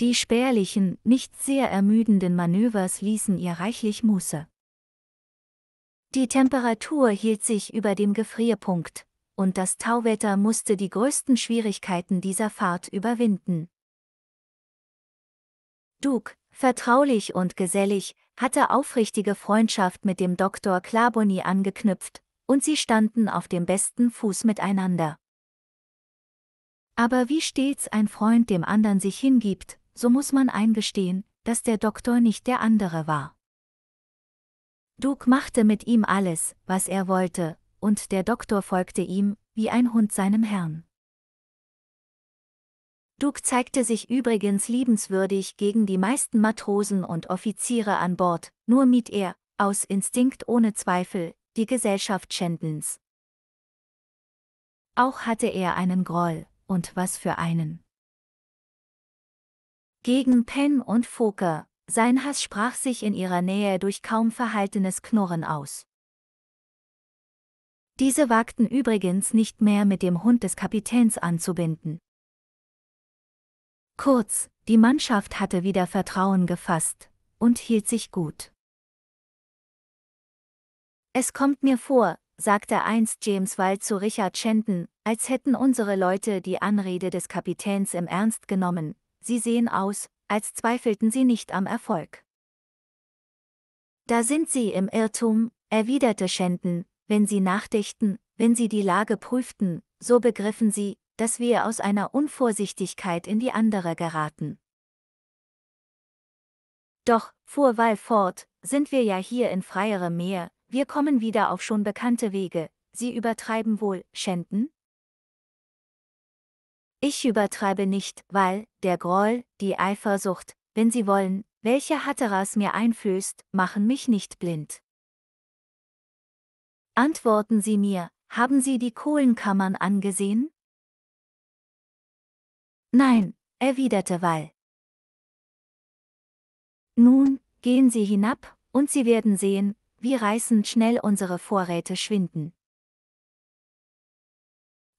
Die spärlichen, nicht sehr ermüdenden Manövers ließen ihr reichlich Muße. Die Temperatur hielt sich über dem Gefrierpunkt, und das Tauwetter musste die größten Schwierigkeiten dieser Fahrt überwinden. Duke, vertraulich und gesellig, hatte aufrichtige Freundschaft mit dem Doktor Klaboni angeknüpft, und sie standen auf dem besten Fuß miteinander. Aber wie stets ein Freund dem anderen sich hingibt, so muss man eingestehen, dass der Doktor nicht der andere war. Duke machte mit ihm alles, was er wollte, und der Doktor folgte ihm, wie ein Hund seinem Herrn. Duke zeigte sich übrigens liebenswürdig gegen die meisten Matrosen und Offiziere an Bord, nur mied er, aus Instinkt ohne Zweifel, die Gesellschaft Shandons. Auch hatte er einen Groll, und was für einen. Gegen Penn und Foker, sein Hass sprach sich in ihrer Nähe durch kaum verhaltenes Knurren aus. Diese wagten übrigens nicht mehr mit dem Hund des Kapitäns anzubinden. Kurz, die Mannschaft hatte wieder Vertrauen gefasst und hielt sich gut. Es kommt mir vor, sagte einst James Wald zu Richard Shenton, als hätten unsere Leute die Anrede des Kapitäns im Ernst genommen, sie sehen aus, als zweifelten sie nicht am Erfolg. Da sind sie im Irrtum, erwiderte Shenton, wenn sie nachdächten, wenn sie die Lage prüften, so begriffen sie, dass wir aus einer Unvorsichtigkeit in die andere geraten. Doch, fuhr Wall fort, sind wir ja hier in freierem Meer, wir kommen wieder auf schon bekannte Wege, Sie übertreiben wohl, Schänden? Ich übertreibe nicht, weil, der Groll, die Eifersucht, wenn Sie wollen, welche Hatteras mir einflößt, machen mich nicht blind. Antworten Sie mir, haben Sie die Kohlenkammern angesehen? Nein, erwiderte Wall. Nun, gehen Sie hinab, und Sie werden sehen, wie reißend schnell unsere Vorräte schwinden.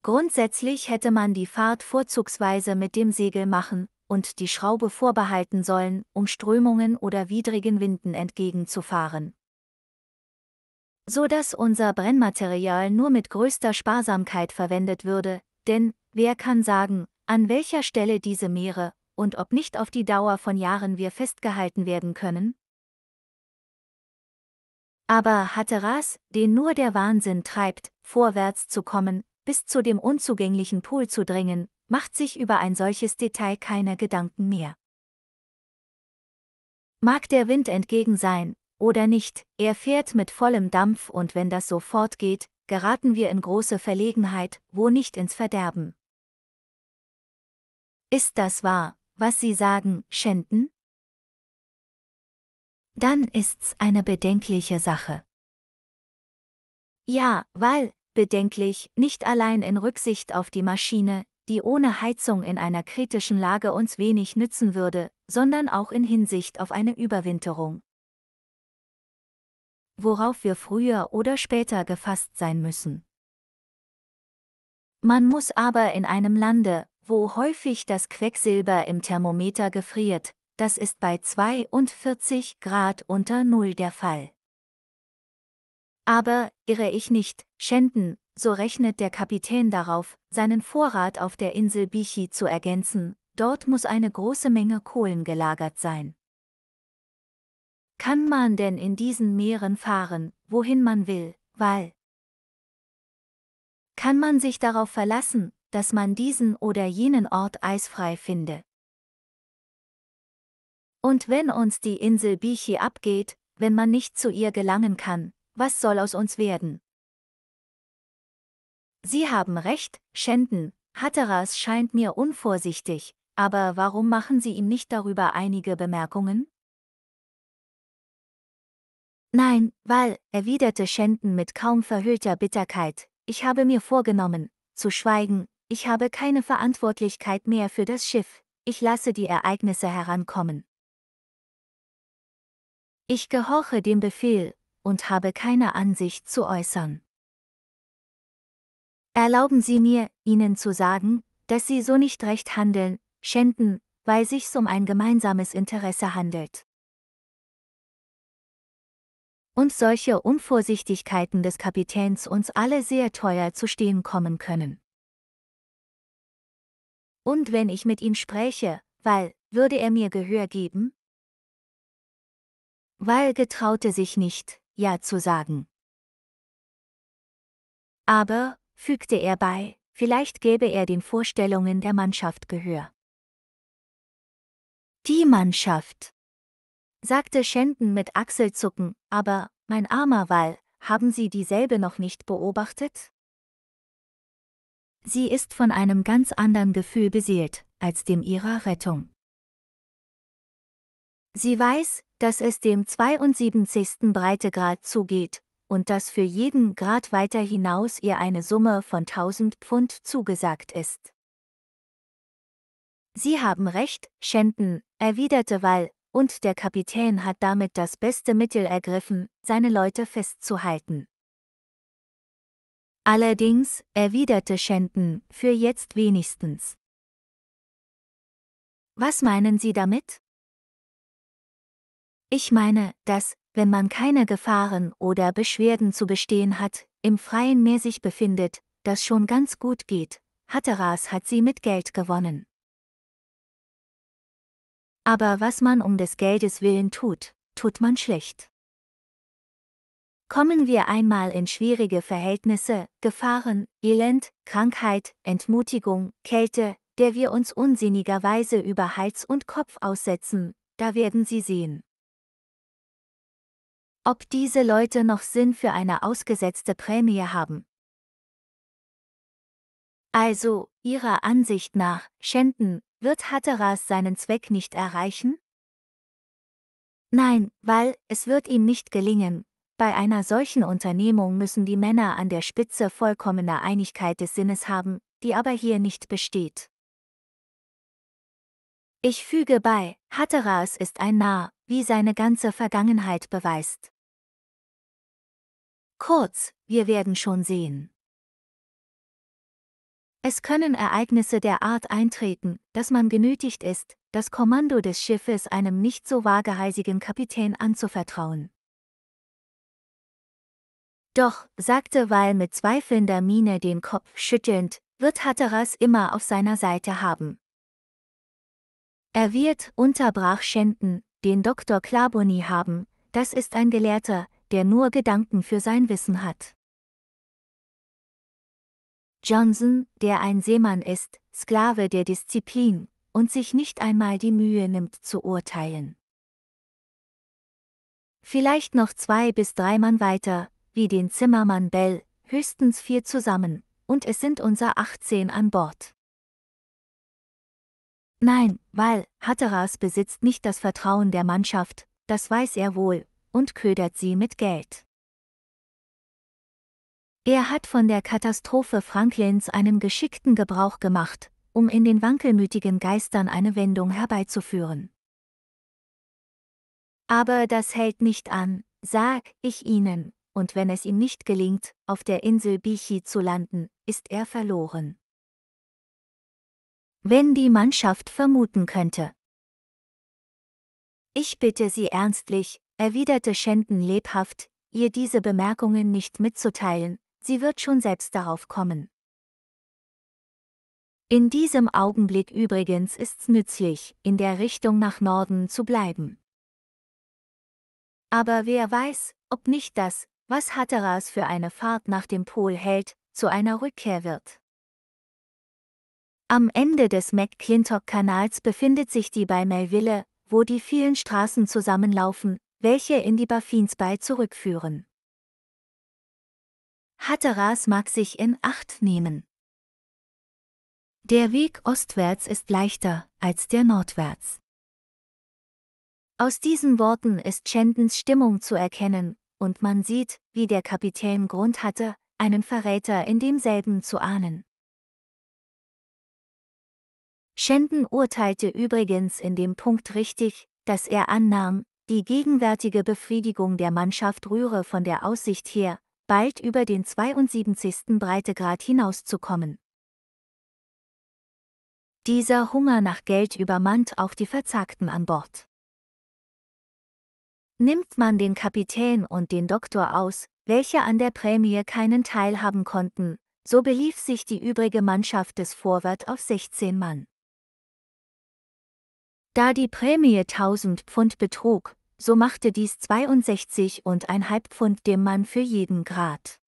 Grundsätzlich hätte man die Fahrt vorzugsweise mit dem Segel machen und die Schraube vorbehalten sollen, um Strömungen oder widrigen Winden entgegenzufahren. So dass unser Brennmaterial nur mit größter Sparsamkeit verwendet würde, denn, wer kann sagen, an welcher Stelle diese Meere und ob nicht auf die Dauer von Jahren wir festgehalten werden können? Aber hatte Ras, den nur der Wahnsinn treibt, vorwärts zu kommen, bis zu dem unzugänglichen Pol zu dringen, macht sich über ein solches Detail keine Gedanken mehr. Mag der Wind entgegen sein, oder nicht, er fährt mit vollem Dampf und wenn das so fortgeht, geraten wir in große Verlegenheit, wo nicht ins Verderben. Ist das wahr, was Sie sagen, Schänden? Dann ist's eine bedenkliche Sache. Ja, weil, bedenklich, nicht allein in Rücksicht auf die Maschine, die ohne Heizung in einer kritischen Lage uns wenig nützen würde, sondern auch in Hinsicht auf eine Überwinterung. Worauf wir früher oder später gefasst sein müssen. Man muss aber in einem Lande, wo häufig das Quecksilber im Thermometer gefriert, das ist bei 42 Grad unter Null der Fall. Aber, irre ich nicht, Schänden, so rechnet der Kapitän darauf, seinen Vorrat auf der Insel Bichi zu ergänzen, dort muss eine große Menge Kohlen gelagert sein. Kann man denn in diesen Meeren fahren, wohin man will, weil? Kann man sich darauf verlassen, dass man diesen oder jenen Ort eisfrei finde. Und wenn uns die Insel Bichi abgeht, wenn man nicht zu ihr gelangen kann, was soll aus uns werden? Sie haben recht, Schänden, Hatteras scheint mir unvorsichtig, aber warum machen Sie ihm nicht darüber einige Bemerkungen? Nein, weil, erwiderte Schänden mit kaum verhüllter Bitterkeit, ich habe mir vorgenommen, zu schweigen, ich habe keine Verantwortlichkeit mehr für das Schiff, ich lasse die Ereignisse herankommen. Ich gehorche dem Befehl und habe keine Ansicht zu äußern. Erlauben Sie mir, Ihnen zu sagen, dass Sie so nicht recht handeln, schänden, weil sich's um ein gemeinsames Interesse handelt. Und solche Unvorsichtigkeiten des Kapitäns uns alle sehr teuer zu stehen kommen können. Und wenn ich mit ihm spräche, weil, würde er mir Gehör geben? Weil getraute sich nicht, ja zu sagen. Aber, fügte er bei, vielleicht gäbe er den Vorstellungen der Mannschaft Gehör. Die Mannschaft, sagte Schenden mit Achselzucken, aber, mein armer Wall, haben Sie dieselbe noch nicht beobachtet? Sie ist von einem ganz anderen Gefühl beseelt, als dem ihrer Rettung. Sie weiß, dass es dem 72. Breitegrad zugeht, und dass für jeden Grad weiter hinaus ihr eine Summe von 1000 Pfund zugesagt ist. Sie haben recht, Schenten, erwiderte Wall, und der Kapitän hat damit das beste Mittel ergriffen, seine Leute festzuhalten. Allerdings, erwiderte Shenden, für jetzt wenigstens. Was meinen Sie damit? Ich meine, dass, wenn man keine Gefahren oder Beschwerden zu bestehen hat, im freien Meer sich befindet, das schon ganz gut geht, Hatteras hat sie mit Geld gewonnen. Aber was man um des Geldes willen tut, tut man schlecht. Kommen wir einmal in schwierige Verhältnisse, Gefahren, Elend, Krankheit, Entmutigung, Kälte, der wir uns unsinnigerweise über Hals und Kopf aussetzen, da werden Sie sehen. Ob diese Leute noch Sinn für eine ausgesetzte Prämie haben. Also, Ihrer Ansicht nach, Schänden, wird Hatteras seinen Zweck nicht erreichen? Nein, weil es wird ihm nicht gelingen, bei einer solchen Unternehmung müssen die Männer an der Spitze vollkommene Einigkeit des Sinnes haben, die aber hier nicht besteht. Ich füge bei, Hatteras ist ein Narr, wie seine ganze Vergangenheit beweist. Kurz, wir werden schon sehen. Es können Ereignisse der Art eintreten, dass man genötigt ist, das Kommando des Schiffes einem nicht so wageheisigen Kapitän anzuvertrauen. Doch, sagte Weil mit zweifelnder Miene den Kopf schüttelnd, wird Hatteras immer auf seiner Seite haben. Er wird, unterbrach Schenten, den Doktor Klaboni haben, das ist ein Gelehrter, der nur Gedanken für sein Wissen hat. Johnson, der ein Seemann ist, Sklave der Disziplin, und sich nicht einmal die Mühe nimmt zu urteilen. Vielleicht noch zwei bis drei Mann weiter, wie den Zimmermann Bell, höchstens vier zusammen, und es sind unser 18 an Bord. Nein, weil, Hatteras besitzt nicht das Vertrauen der Mannschaft, das weiß er wohl, und ködert sie mit Geld. Er hat von der Katastrophe Franklins einen geschickten Gebrauch gemacht, um in den wankelmütigen Geistern eine Wendung herbeizuführen. Aber das hält nicht an, sag ich Ihnen, und wenn es ihm nicht gelingt, auf der Insel Bichi zu landen, ist er verloren. Wenn die Mannschaft vermuten könnte. Ich bitte Sie ernstlich, erwiderte Schenden lebhaft, ihr diese Bemerkungen nicht mitzuteilen, sie wird schon selbst darauf kommen. In diesem Augenblick übrigens ist's nützlich, in der Richtung nach Norden zu bleiben. Aber wer weiß, ob nicht das, was Hatteras für eine Fahrt nach dem Pol hält, zu einer Rückkehr wird. Am Ende des McClintock-Kanals befindet sich die bei Melville, wo die vielen Straßen zusammenlaufen, welche in die Baffins Bay zurückführen. Hatteras mag sich in Acht nehmen. Der Weg ostwärts ist leichter als der nordwärts. Aus diesen Worten ist Chendons Stimmung zu erkennen, und man sieht, wie der Kapitän Grund hatte, einen Verräter in demselben zu ahnen. Schenden urteilte übrigens in dem Punkt richtig, dass er annahm, die gegenwärtige Befriedigung der Mannschaft rühre von der Aussicht her, bald über den 72. Breitegrad hinauszukommen. Dieser Hunger nach Geld übermannt auch die Verzagten an Bord. Nimmt man den Kapitän und den Doktor aus, welche an der Prämie keinen Teil haben konnten, so belief sich die übrige Mannschaft des Vorwärts auf 16 Mann. Da die Prämie 1000 Pfund betrug, so machte dies 62 und 62,5 Pfund dem Mann für jeden Grad.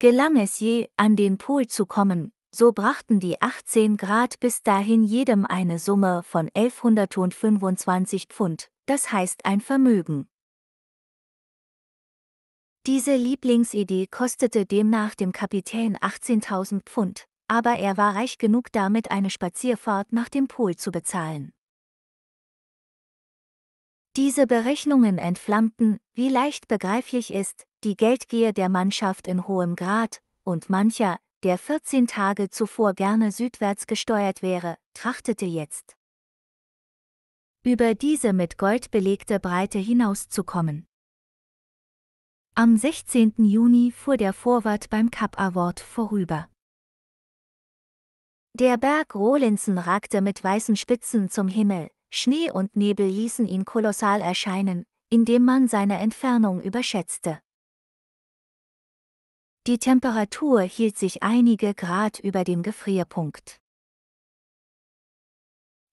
Gelang es je, an den Pol zu kommen, so brachten die 18 Grad bis dahin jedem eine Summe von 1125 Pfund, das heißt ein Vermögen. Diese Lieblingsidee kostete demnach dem Kapitän 18.000 Pfund, aber er war reich genug damit eine Spazierfahrt nach dem Pol zu bezahlen. Diese Berechnungen entflammten, wie leicht begreiflich ist, die Geldgier der Mannschaft in hohem Grad, und mancher, der 14 Tage zuvor gerne südwärts gesteuert wäre, trachtete jetzt, über diese mit Gold belegte Breite hinauszukommen. Am 16. Juni fuhr der Vorwart beim Cup Award vorüber. Der Berg Rolinsen ragte mit weißen Spitzen zum Himmel, Schnee und Nebel ließen ihn kolossal erscheinen, indem man seine Entfernung überschätzte. Die Temperatur hielt sich einige Grad über dem Gefrierpunkt.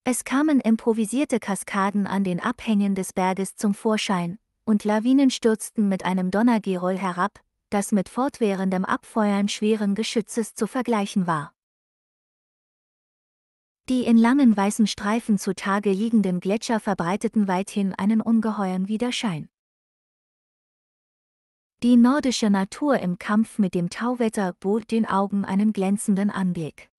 Es kamen improvisierte Kaskaden an den Abhängen des Berges zum Vorschein, und Lawinen stürzten mit einem Donnergeroll herab, das mit fortwährendem Abfeuern schweren Geschützes zu vergleichen war. Die in langen weißen Streifen zutage liegenden Gletscher verbreiteten weithin einen ungeheuren Widerschein. Die nordische Natur im Kampf mit dem Tauwetter bot den Augen einen glänzenden Anblick.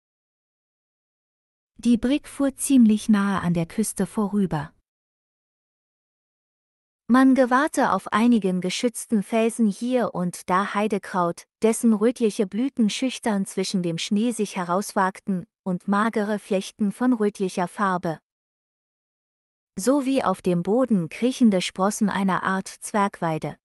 Die Brig fuhr ziemlich nahe an der Küste vorüber. Man gewahrte auf einigen geschützten Felsen hier und da Heidekraut, dessen rötliche Blüten schüchtern zwischen dem Schnee sich herauswagten, und magere Flechten von rötlicher Farbe. Sowie auf dem Boden kriechende Sprossen einer Art Zwergweide.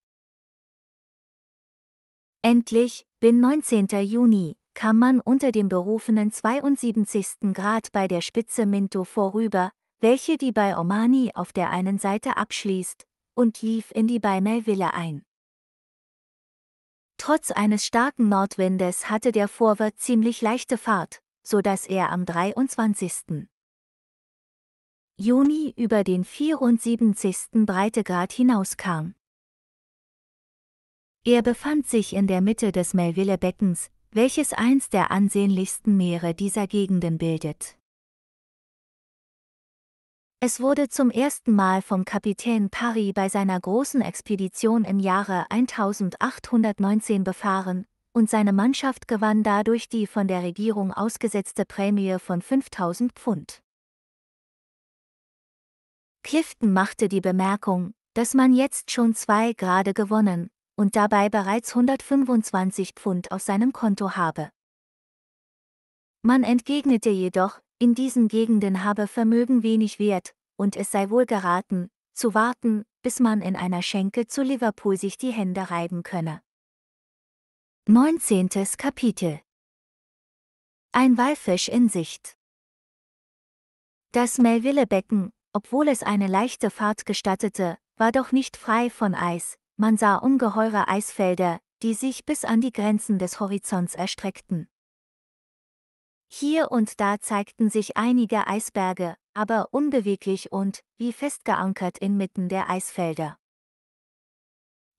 Endlich, bin 19. Juni, kam man unter dem berufenen 72. Grad bei der Spitze Minto vorüber, welche die bei Omani auf der einen Seite abschließt, und lief in die bei Melville ein. Trotz eines starken Nordwindes hatte der Vorwärts ziemlich leichte Fahrt, so dass er am 23. Juni über den 74. Breitegrad hinauskam. Er befand sich in der Mitte des Melville-Beckens, welches eins der ansehnlichsten Meere dieser Gegenden bildet. Es wurde zum ersten Mal vom Kapitän Parry bei seiner großen Expedition im Jahre 1819 befahren, und seine Mannschaft gewann dadurch die von der Regierung ausgesetzte Prämie von 5000 Pfund. Clifton machte die Bemerkung, dass man jetzt schon zwei Grade gewonnen, und dabei bereits 125 Pfund auf seinem Konto habe. Man entgegnete jedoch, in diesen Gegenden habe Vermögen wenig Wert, und es sei wohl geraten, zu warten, bis man in einer Schenke zu Liverpool sich die Hände reiben könne. 19. Kapitel Ein Walfisch in Sicht Das Melville-Becken, obwohl es eine leichte Fahrt gestattete, war doch nicht frei von Eis, man sah ungeheure Eisfelder, die sich bis an die Grenzen des Horizonts erstreckten. Hier und da zeigten sich einige Eisberge, aber unbeweglich und, wie festgeankert inmitten der Eisfelder.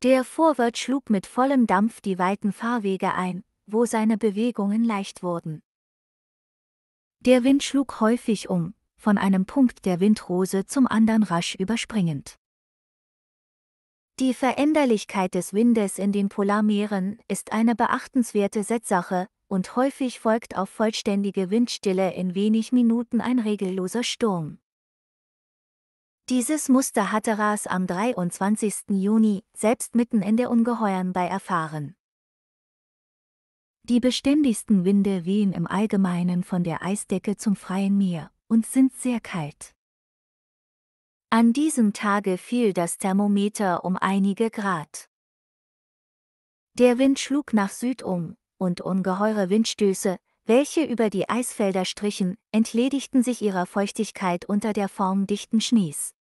Der Vorwärts schlug mit vollem Dampf die weiten Fahrwege ein, wo seine Bewegungen leicht wurden. Der Wind schlug häufig um, von einem Punkt der Windrose zum anderen rasch überspringend. Die Veränderlichkeit des Windes in den Polarmeeren ist eine beachtenswerte Setzsache und häufig folgt auf vollständige Windstille in wenig Minuten ein regelloser Sturm. Dieses Muster hatte Ras am 23. Juni, selbst mitten in der Ungeheuern bei erfahren. Die beständigsten Winde wehen im Allgemeinen von der Eisdecke zum freien Meer und sind sehr kalt. An diesem Tage fiel das Thermometer um einige Grad. Der Wind schlug nach Süd um, und ungeheure Windstöße, welche über die Eisfelder strichen, entledigten sich ihrer Feuchtigkeit unter der Form dichten Schnees.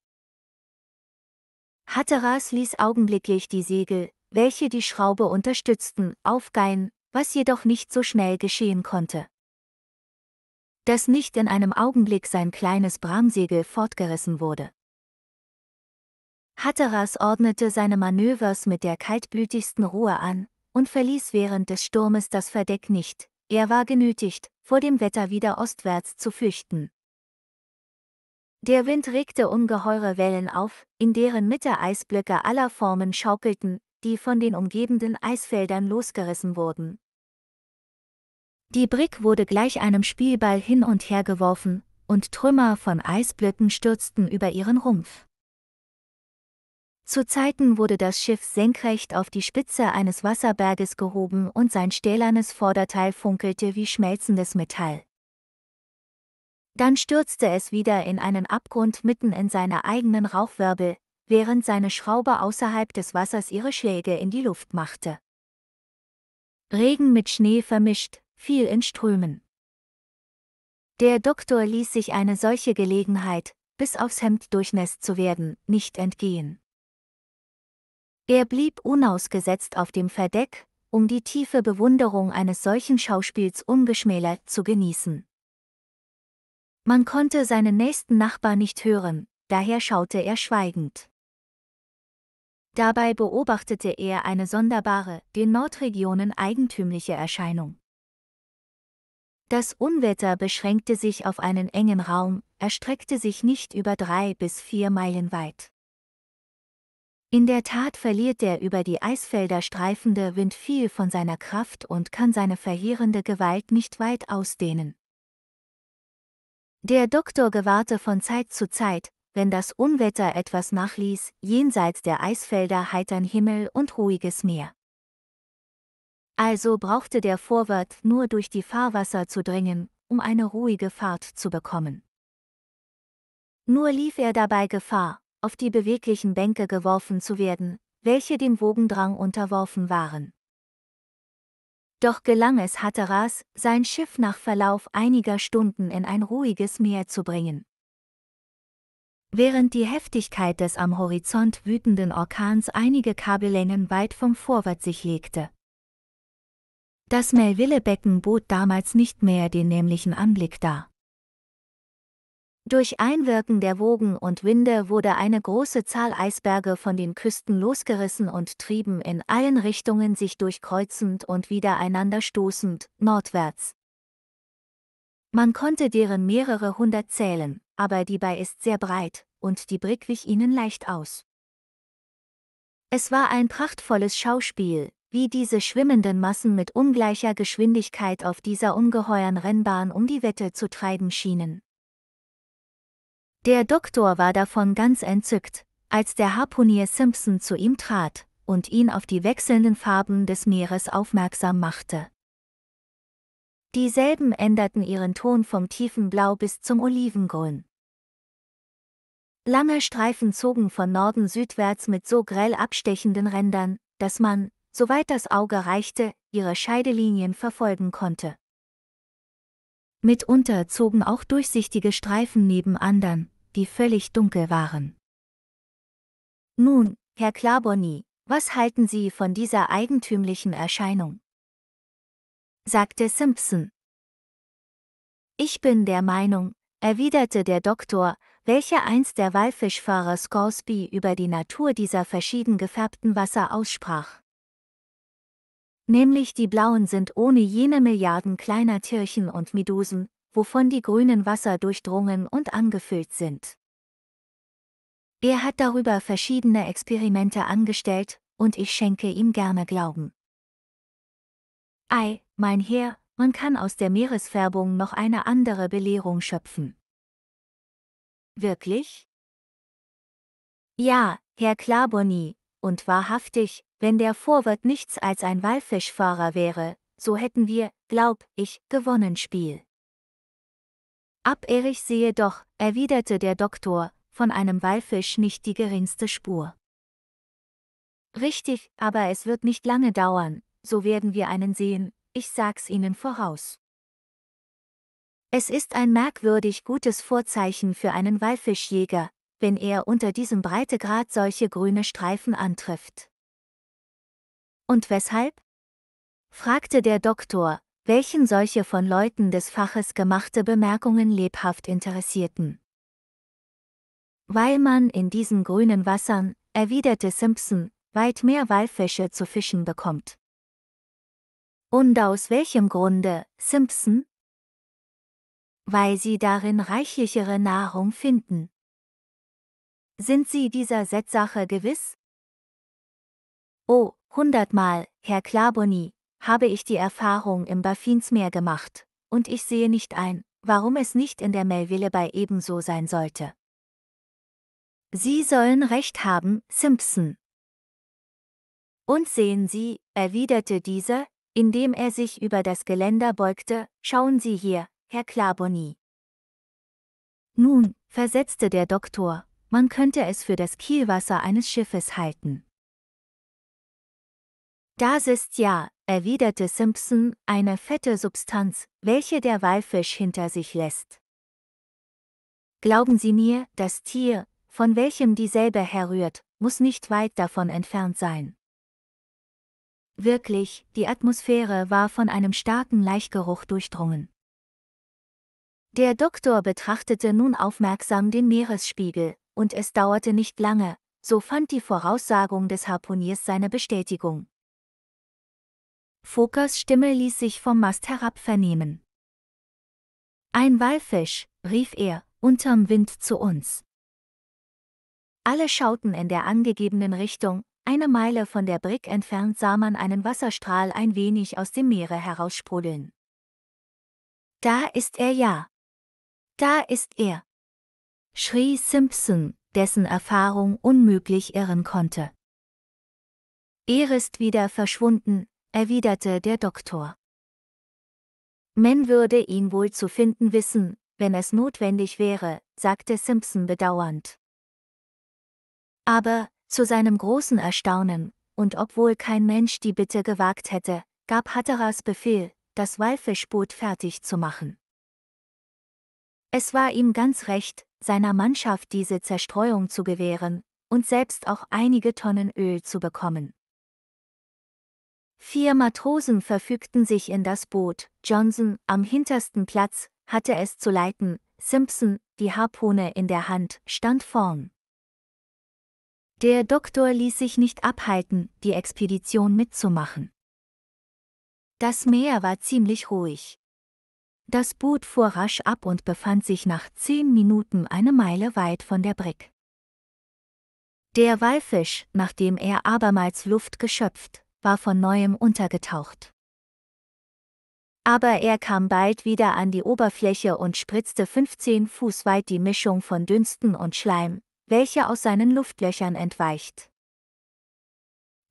Hatteras ließ augenblicklich die Segel, welche die Schraube unterstützten, aufgeilen, was jedoch nicht so schnell geschehen konnte. Dass nicht in einem Augenblick sein kleines Bramsegel fortgerissen wurde. Hatteras ordnete seine Manövers mit der kaltblütigsten Ruhe an und verließ während des Sturmes das Verdeck nicht, er war genötigt, vor dem Wetter wieder ostwärts zu fürchten. Der Wind regte ungeheure Wellen auf, in deren Mitte Eisblöcke aller Formen schaukelten, die von den umgebenden Eisfeldern losgerissen wurden. Die Brick wurde gleich einem Spielball hin und her geworfen, und Trümmer von Eisblöcken stürzten über ihren Rumpf. Zu Zeiten wurde das Schiff senkrecht auf die Spitze eines Wasserberges gehoben und sein stählernes Vorderteil funkelte wie schmelzendes Metall. Dann stürzte es wieder in einen Abgrund mitten in seiner eigenen Rauchwirbel, während seine Schraube außerhalb des Wassers ihre Schläge in die Luft machte. Regen mit Schnee vermischt, fiel in Strömen. Der Doktor ließ sich eine solche Gelegenheit, bis aufs Hemd durchnässt zu werden, nicht entgehen. Er blieb unausgesetzt auf dem Verdeck, um die tiefe Bewunderung eines solchen Schauspiels ungeschmälert zu genießen. Man konnte seinen nächsten Nachbar nicht hören, daher schaute er schweigend. Dabei beobachtete er eine sonderbare, den Nordregionen eigentümliche Erscheinung. Das Unwetter beschränkte sich auf einen engen Raum, erstreckte sich nicht über drei bis vier Meilen weit. In der Tat verliert der über die Eisfelder streifende Wind viel von seiner Kraft und kann seine verheerende Gewalt nicht weit ausdehnen. Der Doktor gewahrte von Zeit zu Zeit, wenn das Unwetter etwas nachließ, jenseits der Eisfelder heitern Himmel und ruhiges Meer. Also brauchte der Vorwärts nur durch die Fahrwasser zu dringen, um eine ruhige Fahrt zu bekommen. Nur lief er dabei Gefahr, auf die beweglichen Bänke geworfen zu werden, welche dem Wogendrang unterworfen waren. Doch gelang es Hatteras, sein Schiff nach Verlauf einiger Stunden in ein ruhiges Meer zu bringen. Während die Heftigkeit des am Horizont wütenden Orkans einige Kabellängen weit vom Vorwärts sich legte. Das Melville-Becken bot damals nicht mehr den nämlichen Anblick dar. Durch Einwirken der Wogen und Winde wurde eine große Zahl Eisberge von den Küsten losgerissen und trieben in allen Richtungen sich durchkreuzend und wieder einander stoßend, nordwärts. Man konnte deren mehrere hundert zählen, aber die Bay ist sehr breit, und die Brick wich ihnen leicht aus. Es war ein prachtvolles Schauspiel, wie diese schwimmenden Massen mit ungleicher Geschwindigkeit auf dieser ungeheuren Rennbahn um die Wette zu treiben schienen. Der Doktor war davon ganz entzückt, als der Harpunier Simpson zu ihm trat und ihn auf die wechselnden Farben des Meeres aufmerksam machte. Dieselben änderten ihren Ton vom tiefen Blau bis zum Olivengrün. Lange Streifen zogen von Norden südwärts mit so grell abstechenden Rändern, dass man, soweit das Auge reichte, ihre Scheidelinien verfolgen konnte. Mitunter zogen auch durchsichtige Streifen neben anderen, die völlig dunkel waren. Nun, Herr Claboni, was halten Sie von dieser eigentümlichen Erscheinung? sagte Simpson. Ich bin der Meinung, erwiderte der Doktor, welcher einst der Wallfischfahrer Scoresby über die Natur dieser verschieden gefärbten Wasser aussprach. Nämlich die blauen sind ohne jene Milliarden kleiner Tierchen und Medusen, wovon die grünen Wasser durchdrungen und angefüllt sind. Er hat darüber verschiedene Experimente angestellt, und ich schenke ihm gerne Glauben. Ei, mein Herr, man kann aus der Meeresfärbung noch eine andere Belehrung schöpfen. Wirklich? Ja, Herr Klaboni, und wahrhaftig, wenn der Vorwort nichts als ein Wallfischfahrer wäre, so hätten wir, glaub ich, gewonnen Spiel. Ab Erich sehe doch, erwiderte der Doktor, von einem Wallfisch nicht die geringste Spur. Richtig, aber es wird nicht lange dauern, so werden wir einen sehen, ich sag's Ihnen voraus. Es ist ein merkwürdig gutes Vorzeichen für einen Wallfischjäger, wenn er unter diesem Breitegrad solche grüne Streifen antrifft. Und weshalb? fragte der Doktor, welchen solche von Leuten des Faches gemachte Bemerkungen lebhaft interessierten. Weil man in diesen grünen Wassern, erwiderte Simpson, weit mehr Walfische zu fischen bekommt. Und aus welchem Grunde, Simpson? Weil sie darin reichlichere Nahrung finden. Sind Sie dieser Setsache gewiss? Oh, hundertmal, Herr Klaboni, habe ich die Erfahrung im Baffinsmeer gemacht, und ich sehe nicht ein, warum es nicht in der Melville Bay ebenso sein sollte. Sie sollen recht haben, Simpson. Und sehen Sie, erwiderte dieser, indem er sich über das Geländer beugte, schauen Sie hier, Herr Klaboni. Nun, versetzte der Doktor, man könnte es für das Kielwasser eines Schiffes halten. Das ist ja, erwiderte Simpson, eine fette Substanz, welche der Walfisch hinter sich lässt. Glauben Sie mir, das Tier, von welchem dieselbe herrührt, muss nicht weit davon entfernt sein. Wirklich, die Atmosphäre war von einem starken Leichgeruch durchdrungen. Der Doktor betrachtete nun aufmerksam den Meeresspiegel, und es dauerte nicht lange, so fand die Voraussagung des Harpuniers seine Bestätigung. Fokers Stimme ließ sich vom Mast herab vernehmen. Ein Walfisch, rief er, unterm Wind zu uns. Alle schauten in der angegebenen Richtung, eine Meile von der Brick entfernt sah man einen Wasserstrahl ein wenig aus dem Meere heraussprudeln. Da ist er ja. Da ist er. schrie Simpson, dessen Erfahrung unmöglich irren konnte. Er ist wieder verschwunden, erwiderte der Doktor. Man würde ihn wohl zu finden wissen, wenn es notwendig wäre, sagte Simpson bedauernd. Aber, zu seinem großen Erstaunen, und obwohl kein Mensch die Bitte gewagt hätte, gab Hatteras Befehl, das Walfischboot fertig zu machen. Es war ihm ganz recht, seiner Mannschaft diese Zerstreuung zu gewähren, und selbst auch einige Tonnen Öl zu bekommen. Vier Matrosen verfügten sich in das Boot, Johnson, am hintersten Platz, hatte es zu leiten, Simpson, die Harpune in der Hand, stand vorn. Der Doktor ließ sich nicht abhalten, die Expedition mitzumachen. Das Meer war ziemlich ruhig. Das Boot fuhr rasch ab und befand sich nach zehn Minuten eine Meile weit von der Brick. Der Walfisch, nachdem er abermals Luft geschöpft, war von neuem untergetaucht. Aber er kam bald wieder an die Oberfläche und spritzte 15 Fuß weit die Mischung von Dünsten und Schleim, welche aus seinen Luftlöchern entweicht.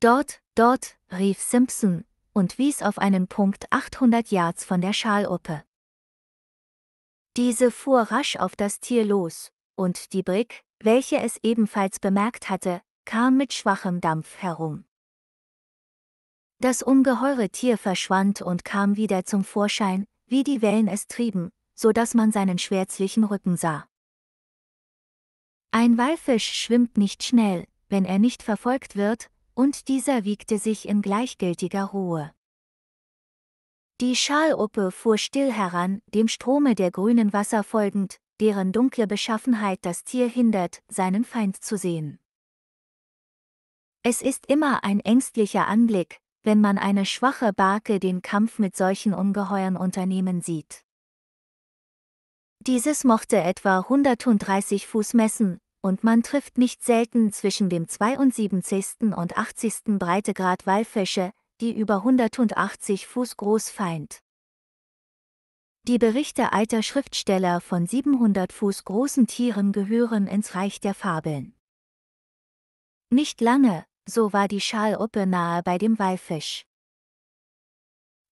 Dort, dort, rief Simpson und wies auf einen Punkt 800 Yards von der Schaluppe. Diese fuhr rasch auf das Tier los, und die Brick, welche es ebenfalls bemerkt hatte, kam mit schwachem Dampf herum. Das ungeheure Tier verschwand und kam wieder zum Vorschein, wie die Wellen es trieben, so dass man seinen schwärzlichen Rücken sah. Ein Walfisch schwimmt nicht schnell, wenn er nicht verfolgt wird, und dieser wiegte sich in gleichgültiger Ruhe. Die Schaluppe fuhr still heran, dem Strome der grünen Wasser folgend, deren dunkle Beschaffenheit das Tier hindert, seinen Feind zu sehen. Es ist immer ein ängstlicher Anblick, wenn man eine schwache Barke den Kampf mit solchen Ungeheuern unternehmen sieht. Dieses mochte etwa 130 Fuß messen, und man trifft nicht selten zwischen dem 72. und 80. Breitegrad Wallfische, die über 180 Fuß groß feind. Die Berichte alter Schriftsteller von 700 Fuß großen Tieren gehören ins Reich der Fabeln. Nicht lange, so war die Schaluppe nahe bei dem Walfisch.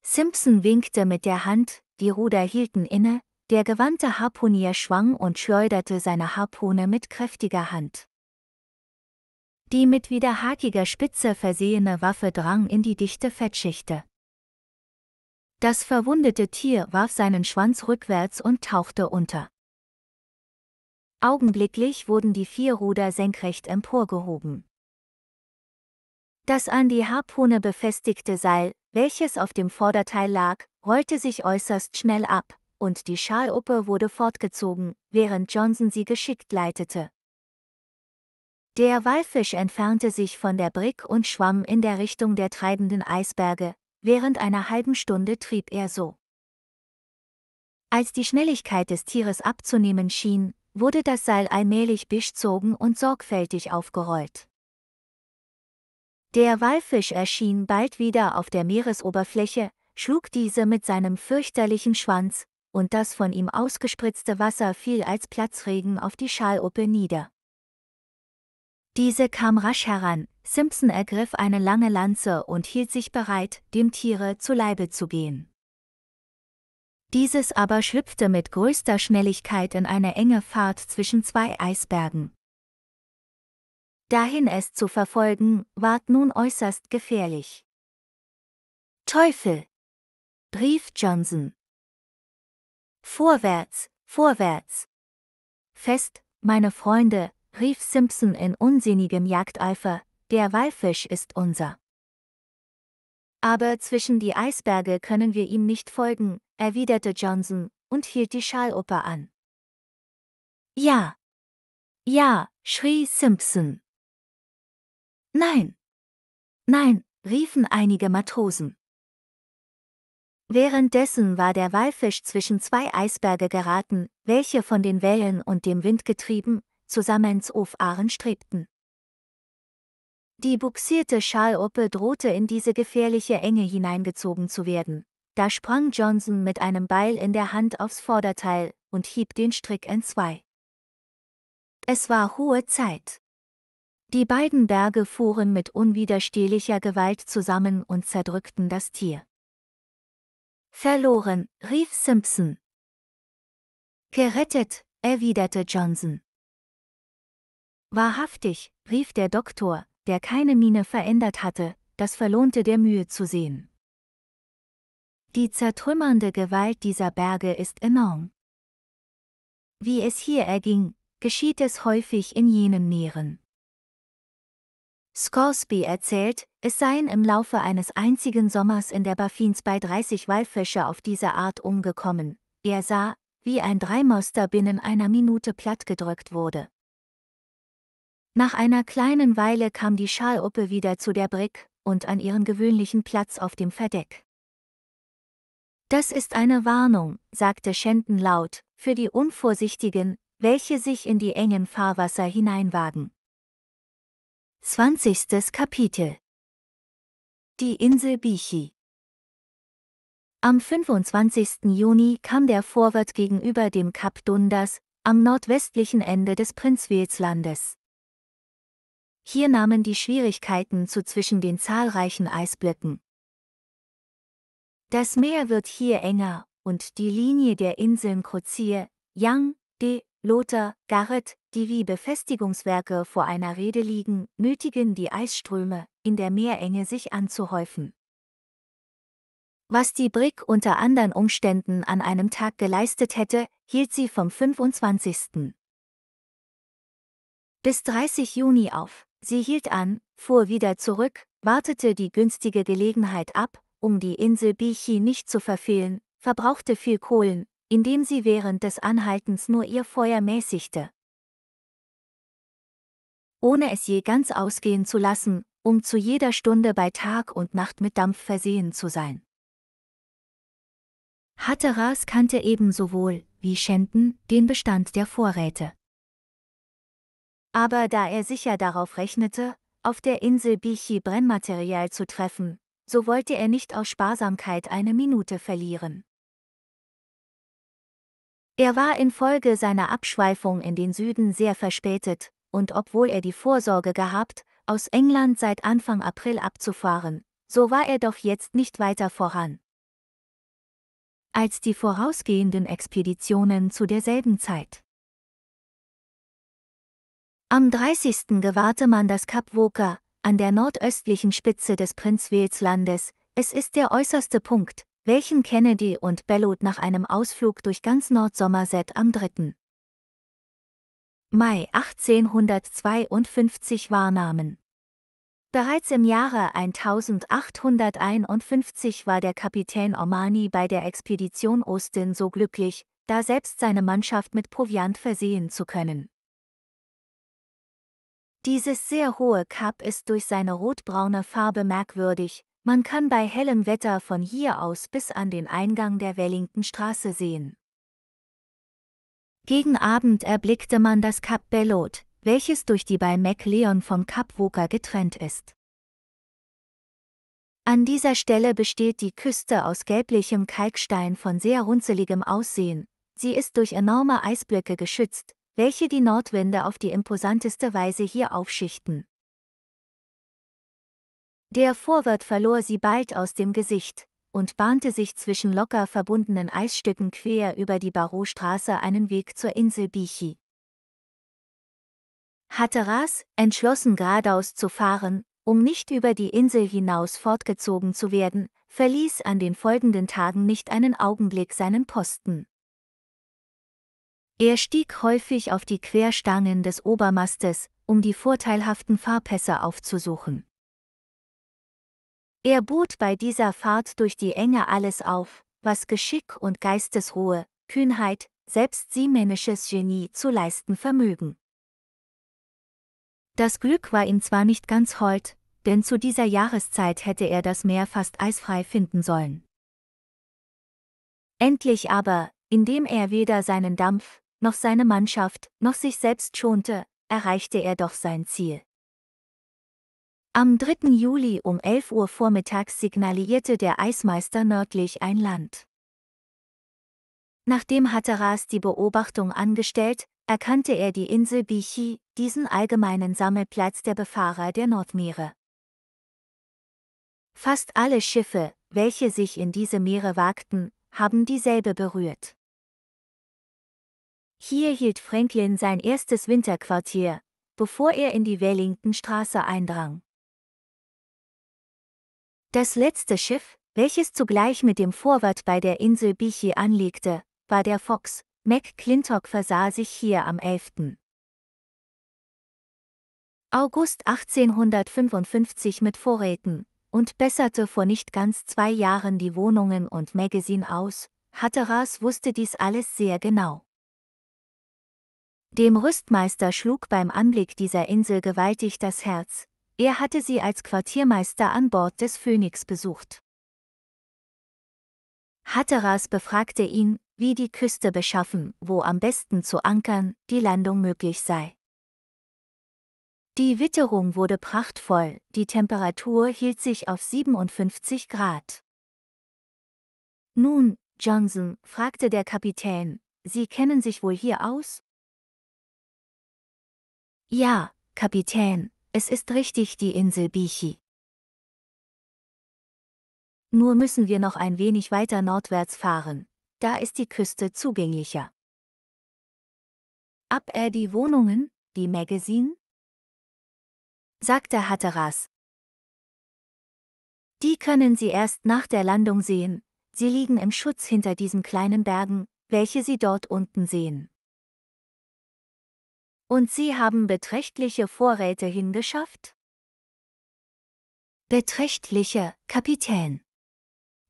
Simpson winkte mit der Hand, die Ruder hielten inne, der gewandte Harpunier schwang und schleuderte seine Harpune mit kräftiger Hand. Die mit wieder hakiger Spitze versehene Waffe drang in die dichte Fettschichte. Das verwundete Tier warf seinen Schwanz rückwärts und tauchte unter. Augenblicklich wurden die vier Ruder senkrecht emporgehoben. Das an die Harpune befestigte Seil, welches auf dem Vorderteil lag, rollte sich äußerst schnell ab, und die Schaluppe wurde fortgezogen, während Johnson sie geschickt leitete. Der Walfisch entfernte sich von der Brick und schwamm in der Richtung der treibenden Eisberge, während einer halben Stunde trieb er so. Als die Schnelligkeit des Tieres abzunehmen schien, wurde das Seil allmählich durchzogen und sorgfältig aufgerollt. Der Walfisch erschien bald wieder auf der Meeresoberfläche, schlug diese mit seinem fürchterlichen Schwanz, und das von ihm ausgespritzte Wasser fiel als Platzregen auf die Schaluppe nieder. Diese kam rasch heran, Simpson ergriff eine lange Lanze und hielt sich bereit, dem Tiere zu Leibe zu gehen. Dieses aber schlüpfte mit größter Schnelligkeit in eine enge Fahrt zwischen zwei Eisbergen, Dahin es zu verfolgen, ward nun äußerst gefährlich. Teufel! rief Johnson. Vorwärts, vorwärts! Fest, meine Freunde, rief Simpson in unsinnigem Jagdeifer, der Walfisch ist unser. Aber zwischen die Eisberge können wir ihm nicht folgen, erwiderte Johnson und hielt die Schaloper an. Ja! Ja! schrie Simpson. Nein. Nein, riefen einige Matrosen. Währenddessen war der Walfisch zwischen zwei Eisberge geraten, welche von den Wellen und dem Wind getrieben, zusammen ins Ofaren strebten. Die buxierte Schaluppe drohte in diese gefährliche Enge hineingezogen zu werden. Da sprang Johnson mit einem Beil in der Hand aufs Vorderteil und hieb den Strick entzwei. Es war hohe Zeit. Die beiden Berge fuhren mit unwiderstehlicher Gewalt zusammen und zerdrückten das Tier. Verloren, rief Simpson. Gerettet, erwiderte Johnson. Wahrhaftig, rief der Doktor, der keine Miene verändert hatte, das verlohnte der Mühe zu sehen. Die zertrümmernde Gewalt dieser Berge ist enorm. Wie es hier erging, geschieht es häufig in jenen Meeren. Scoresby erzählt, es seien im Laufe eines einzigen Sommers in der Baffins bei 30 Walfische auf diese Art umgekommen. Er sah, wie ein Dreimaster binnen einer Minute plattgedrückt wurde. Nach einer kleinen Weile kam die Schaluppe wieder zu der Brick und an ihren gewöhnlichen Platz auf dem Verdeck. Das ist eine Warnung, sagte Shenton laut, für die Unvorsichtigen, welche sich in die engen Fahrwasser hineinwagen. 20. Kapitel Die Insel Bichi Am 25. Juni kam der Vorwärts gegenüber dem Kap Dundas, am nordwestlichen Ende des Prinzwilslandes. Hier nahmen die Schwierigkeiten zu zwischen den zahlreichen Eisblöcken. Das Meer wird hier enger, und die Linie der Inseln Kozier, Yang, De Lothar, Garrett, die wie Befestigungswerke vor einer Rede liegen, nötigen die Eisströme, in der Meerenge sich anzuhäufen. Was die Brick unter anderen Umständen an einem Tag geleistet hätte, hielt sie vom 25. bis 30 Juni auf. Sie hielt an, fuhr wieder zurück, wartete die günstige Gelegenheit ab, um die Insel Bichi nicht zu verfehlen, verbrauchte viel Kohlen, indem sie während des Anhaltens nur ihr Feuer mäßigte. Ohne es je ganz ausgehen zu lassen, um zu jeder Stunde bei Tag und Nacht mit Dampf versehen zu sein. Hatteras kannte ebenso wohl, wie Schenten, den Bestand der Vorräte. Aber da er sicher darauf rechnete, auf der Insel Bichi Brennmaterial zu treffen, so wollte er nicht aus Sparsamkeit eine Minute verlieren. Er war infolge seiner Abschweifung in den Süden sehr verspätet, und obwohl er die Vorsorge gehabt, aus England seit Anfang April abzufahren, so war er doch jetzt nicht weiter voran. Als die vorausgehenden Expeditionen zu derselben Zeit. Am 30. gewahrte man das Kap Woka, an der nordöstlichen Spitze des Prinzwelslandes, es ist der äußerste Punkt, welchen Kennedy und Bellot nach einem Ausflug durch ganz Nordsomerset am 3. Mai 1852 wahrnahmen. Bereits im Jahre 1851 war der Kapitän Omani bei der Expedition Ostin so glücklich, da selbst seine Mannschaft mit Proviant versehen zu können. Dieses sehr hohe Kap ist durch seine rotbraune Farbe merkwürdig, man kann bei hellem Wetter von hier aus bis an den Eingang der Wellingtonstraße sehen. Gegen Abend erblickte man das Kap Bellot, welches durch die bei MacLeon vom Kap Woker getrennt ist. An dieser Stelle besteht die Küste aus gelblichem Kalkstein von sehr runzeligem Aussehen, sie ist durch enorme Eisblöcke geschützt, welche die Nordwinde auf die imposanteste Weise hier aufschichten. Der Vorwärts verlor sie bald aus dem Gesicht und bahnte sich zwischen locker verbundenen Eisstücken quer über die Barrowstraße einen Weg zur Insel Bichi. Hatte Ras entschlossen geradeaus zu fahren, um nicht über die Insel hinaus fortgezogen zu werden, verließ an den folgenden Tagen nicht einen Augenblick seinen Posten. Er stieg häufig auf die Querstangen des Obermastes, um die vorteilhaften Fahrpässe aufzusuchen. Er bot bei dieser Fahrt durch die Enge alles auf, was Geschick und Geistesruhe, Kühnheit, selbst siemännisches Genie zu leisten vermögen. Das Glück war ihm zwar nicht ganz hold, denn zu dieser Jahreszeit hätte er das Meer fast eisfrei finden sollen. Endlich aber, indem er weder seinen Dampf, noch seine Mannschaft, noch sich selbst schonte, erreichte er doch sein Ziel. Am 3. Juli um 11 Uhr vormittags signalierte der Eismeister nördlich ein Land. Nachdem Hatteras die Beobachtung angestellt, erkannte er die Insel Bichi, diesen allgemeinen Sammelplatz der Befahrer der Nordmeere. Fast alle Schiffe, welche sich in diese Meere wagten, haben dieselbe berührt. Hier hielt Franklin sein erstes Winterquartier, bevor er in die Wellingtonstraße eindrang. Das letzte Schiff, welches zugleich mit dem Vorwart bei der Insel Bichi anlegte, war der Fox. McClintock versah sich hier am 11. August 1855 mit Vorräten und besserte vor nicht ganz zwei Jahren die Wohnungen und Magazine aus, Hatteras wusste dies alles sehr genau. Dem Rüstmeister schlug beim Anblick dieser Insel gewaltig das Herz, er hatte sie als Quartiermeister an Bord des Phönix besucht. Hatteras befragte ihn, wie die Küste beschaffen, wo am besten zu ankern, die Landung möglich sei. Die Witterung wurde prachtvoll, die Temperatur hielt sich auf 57 Grad. Nun, Johnson, fragte der Kapitän, Sie kennen sich wohl hier aus? Ja, Kapitän, es ist richtig die Insel Bichi. Nur müssen wir noch ein wenig weiter nordwärts fahren, da ist die Küste zugänglicher. Ab er äh, die Wohnungen, die Magazine? sagte Hatteras. Die können Sie erst nach der Landung sehen, sie liegen im Schutz hinter diesen kleinen Bergen, welche Sie dort unten sehen. Und Sie haben beträchtliche Vorräte hingeschafft? Beträchtliche, Kapitän.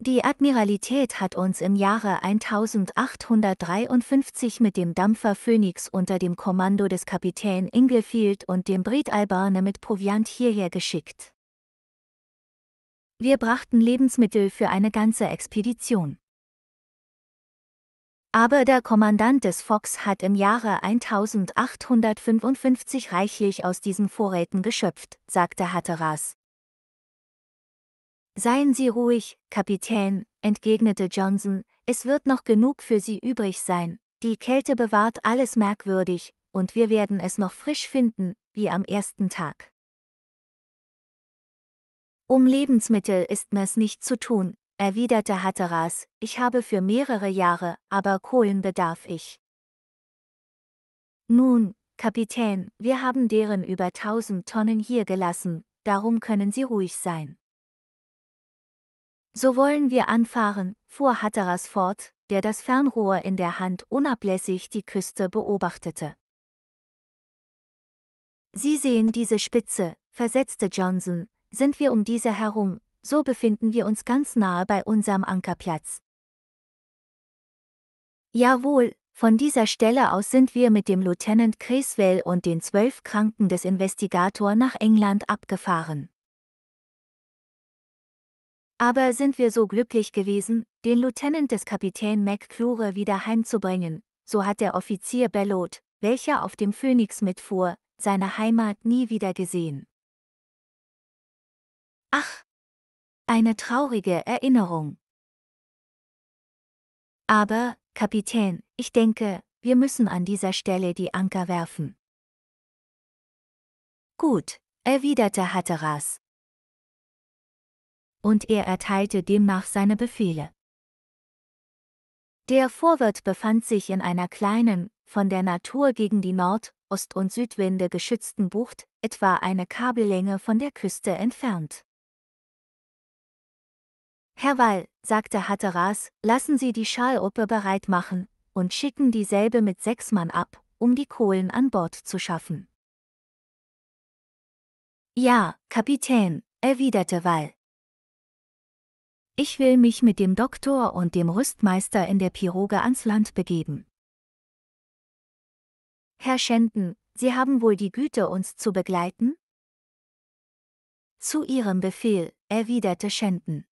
Die Admiralität hat uns im Jahre 1853 mit dem Dampfer Phoenix unter dem Kommando des Kapitän Inglefield und dem Brit Albarne mit Proviant hierher geschickt. Wir brachten Lebensmittel für eine ganze Expedition. Aber der Kommandant des Fox hat im Jahre 1855 reichlich aus diesen Vorräten geschöpft, sagte Hatteras. Seien Sie ruhig, Kapitän, entgegnete Johnson, es wird noch genug für Sie übrig sein, die Kälte bewahrt alles merkwürdig, und wir werden es noch frisch finden, wie am ersten Tag. Um Lebensmittel ist mir's nicht zu tun, erwiderte Hatteras, ich habe für mehrere Jahre, aber Kohlen bedarf ich. Nun, Kapitän, wir haben deren über tausend Tonnen hier gelassen, darum können Sie ruhig sein. So wollen wir anfahren, fuhr Hatteras fort, der das Fernrohr in der Hand unablässig die Küste beobachtete. Sie sehen diese Spitze, versetzte Johnson, sind wir um diese herum, so befinden wir uns ganz nahe bei unserem Ankerplatz. Jawohl, von dieser Stelle aus sind wir mit dem Lieutenant Creswell und den zwölf Kranken des Investigator nach England abgefahren. Aber sind wir so glücklich gewesen, den Lieutenant des Kapitän McClure wieder heimzubringen, so hat der Offizier Bellot, welcher auf dem Phoenix mitfuhr, seine Heimat nie wieder gesehen. Ach, eine traurige Erinnerung. Aber, Kapitän, ich denke, wir müssen an dieser Stelle die Anker werfen. Gut, erwiderte Hatteras. Und er erteilte demnach seine Befehle. Der Vorwärts befand sich in einer kleinen, von der Natur gegen die Nord-, Ost- und Südwinde geschützten Bucht, etwa eine Kabellänge von der Küste entfernt. Herr Wall, sagte Hatteras, lassen Sie die Schaluppe bereit machen und schicken dieselbe mit sechs Mann ab, um die Kohlen an Bord zu schaffen. Ja, Kapitän, erwiderte Wall. Ich will mich mit dem Doktor und dem Rüstmeister in der Piroge ans Land begeben. Herr Schenden, Sie haben wohl die Güte, uns zu begleiten? Zu Ihrem Befehl, erwiderte Schenden.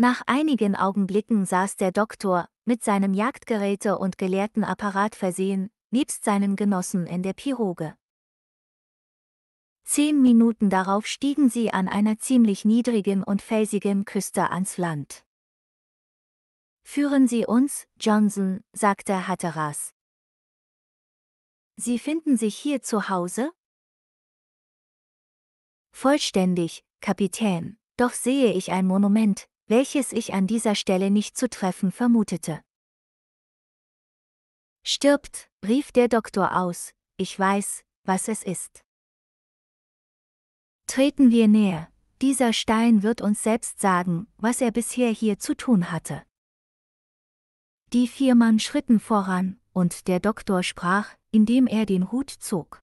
Nach einigen Augenblicken saß der Doktor, mit seinem Jagdgeräte und gelehrten Apparat versehen, nebst seinen Genossen in der Piroge. Zehn Minuten darauf stiegen sie an einer ziemlich niedrigen und felsigen Küste ans Land. Führen Sie uns, Johnson, sagte Hatteras. Sie finden sich hier zu Hause? Vollständig, Kapitän, doch sehe ich ein Monument, welches ich an dieser Stelle nicht zu treffen vermutete. Stirbt, rief der Doktor aus, ich weiß, was es ist. Treten wir näher, dieser Stein wird uns selbst sagen, was er bisher hier zu tun hatte. Die vier Mann schritten voran, und der Doktor sprach, indem er den Hut zog.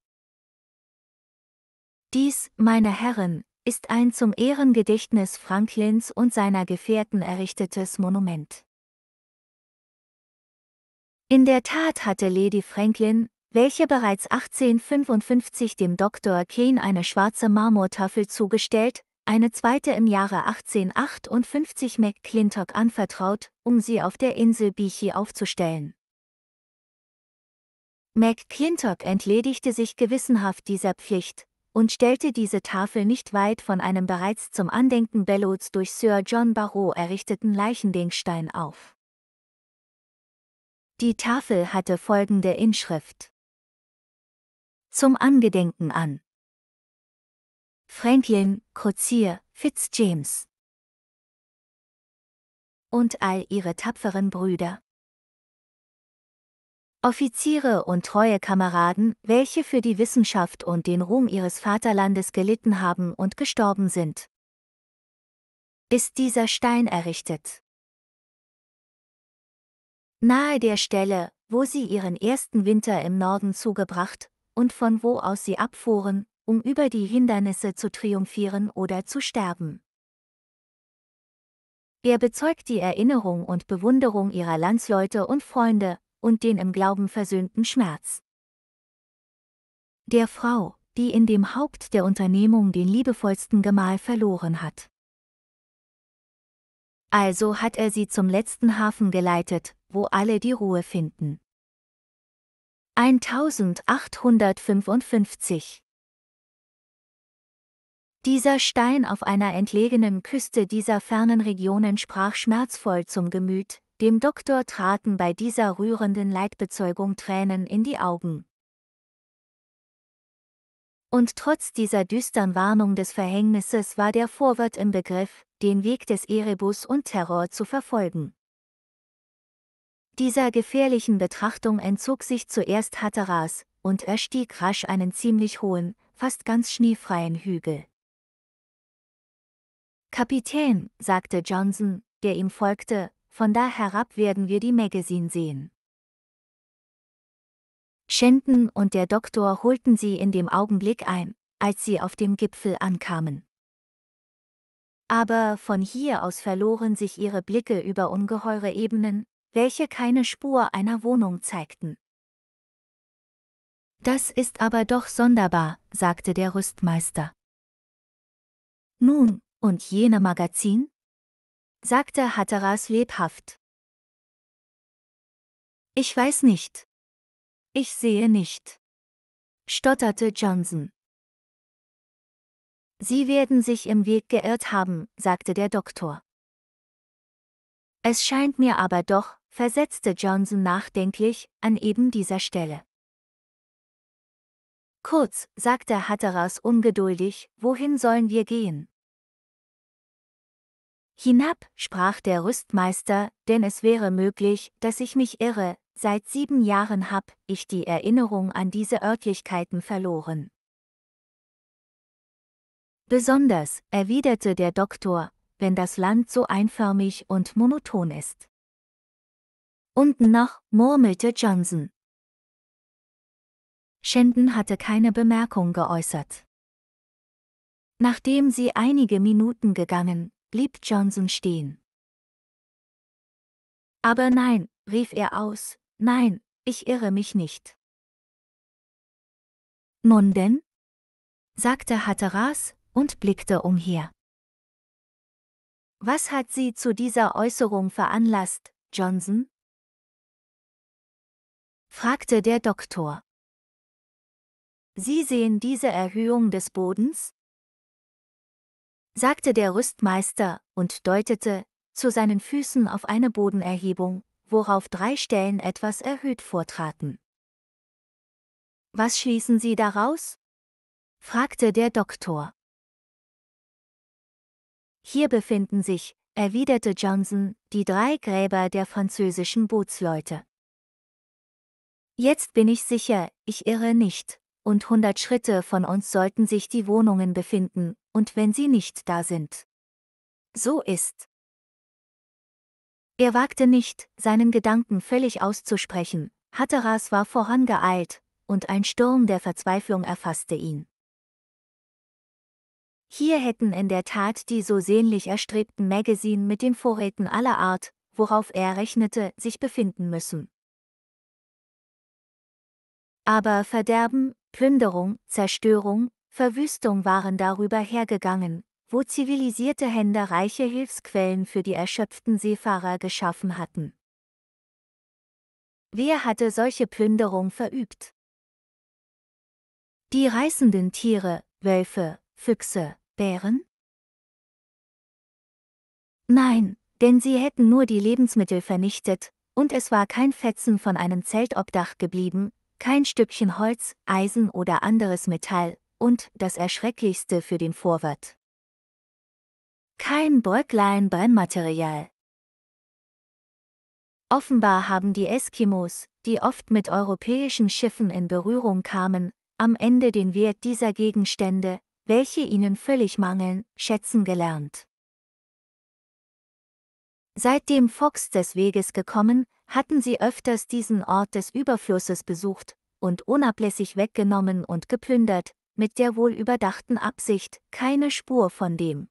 Dies, meine Herren, ist ein zum Ehrengedächtnis Franklins und seiner Gefährten errichtetes Monument. In der Tat hatte Lady Franklin, welche bereits 1855 dem Dr. Kane eine schwarze Marmortafel zugestellt, eine zweite im Jahre 1858 McClintock anvertraut, um sie auf der Insel Beachy aufzustellen. McClintock entledigte sich gewissenhaft dieser Pflicht, und stellte diese Tafel nicht weit von einem bereits zum Andenken Bellots durch Sir John Barrow errichteten Leichendingstein auf. Die Tafel hatte folgende Inschrift. Zum Angedenken an Franklin, Crozier, Fitzjames und all ihre tapferen Brüder. Offiziere und treue Kameraden, welche für die Wissenschaft und den Ruhm ihres Vaterlandes gelitten haben und gestorben sind. Ist dieser Stein errichtet? Nahe der Stelle, wo sie ihren ersten Winter im Norden zugebracht und von wo aus sie abfuhren, um über die Hindernisse zu triumphieren oder zu sterben. Er bezeugt die Erinnerung und Bewunderung ihrer Landsleute und Freunde, und den im Glauben versöhnten Schmerz. Der Frau, die in dem Haupt der Unternehmung den liebevollsten Gemahl verloren hat. Also hat er sie zum letzten Hafen geleitet, wo alle die Ruhe finden. 1855 Dieser Stein auf einer entlegenen Küste dieser fernen Regionen sprach schmerzvoll zum Gemüt, dem Doktor traten bei dieser rührenden Leidbezeugung Tränen in die Augen. Und trotz dieser düstern Warnung des Verhängnisses war der Vorwärts im Begriff, den Weg des Erebus und Terror zu verfolgen. Dieser gefährlichen Betrachtung entzog sich zuerst Hatteras, und erstieg rasch einen ziemlich hohen, fast ganz schneefreien Hügel. Kapitän, sagte Johnson, der ihm folgte, von da herab werden wir die Magazine sehen. Shenden und der Doktor holten sie in dem Augenblick ein, als sie auf dem Gipfel ankamen. Aber von hier aus verloren sich ihre Blicke über ungeheure Ebenen, welche keine Spur einer Wohnung zeigten. Das ist aber doch sonderbar, sagte der Rüstmeister. Nun, und jene Magazin? sagte Hatteras lebhaft. Ich weiß nicht. Ich sehe nicht. stotterte Johnson. Sie werden sich im Weg geirrt haben, sagte der Doktor. Es scheint mir aber doch, versetzte Johnson nachdenklich, an eben dieser Stelle. Kurz, sagte Hatteras ungeduldig, wohin sollen wir gehen? Hinab, sprach der Rüstmeister, denn es wäre möglich, dass ich mich irre, seit sieben Jahren hab ich die Erinnerung an diese Örtlichkeiten verloren. Besonders, erwiderte der Doktor, wenn das Land so einförmig und monoton ist. Unten noch, murmelte Johnson. Shenden hatte keine Bemerkung geäußert. Nachdem sie einige Minuten gegangen, blieb Johnson stehen. Aber nein, rief er aus, nein, ich irre mich nicht. Nun denn? sagte Hatteras und blickte umher. Was hat Sie zu dieser Äußerung veranlasst, Johnson? fragte der Doktor. Sie sehen diese Erhöhung des Bodens? sagte der Rüstmeister und deutete zu seinen Füßen auf eine Bodenerhebung, worauf drei Stellen etwas erhöht vortraten. Was schließen Sie daraus? fragte der Doktor. Hier befinden sich, erwiderte Johnson, die drei Gräber der französischen Bootsleute. Jetzt bin ich sicher, ich irre nicht, und hundert Schritte von uns sollten sich die Wohnungen befinden, und wenn sie nicht da sind. So ist. Er wagte nicht, seinen Gedanken völlig auszusprechen, Hatteras war vorangeeilt, und ein Sturm der Verzweiflung erfasste ihn. Hier hätten in der Tat die so sehnlich erstrebten Magazine mit den Vorräten aller Art, worauf er rechnete, sich befinden müssen. Aber Verderben, Plünderung, Zerstörung, Verwüstung waren darüber hergegangen, wo zivilisierte Hände reiche Hilfsquellen für die erschöpften Seefahrer geschaffen hatten. Wer hatte solche Plünderung verübt? Die reißenden Tiere, Wölfe, Füchse, Bären? Nein, denn sie hätten nur die Lebensmittel vernichtet, und es war kein Fetzen von einem Zeltobdach geblieben, kein Stückchen Holz, Eisen oder anderes Metall, und das Erschrecklichste für den Vorwart. Kein Bäuglein Brennmaterial. Offenbar haben die Eskimos, die oft mit europäischen Schiffen in Berührung kamen, am Ende den Wert dieser Gegenstände, welche ihnen völlig mangeln, schätzen gelernt. Seitdem Fox des Weges gekommen, hatten sie öfters diesen Ort des Überflusses besucht und unablässig weggenommen und geplündert, mit der wohl überdachten Absicht, keine Spur von dem,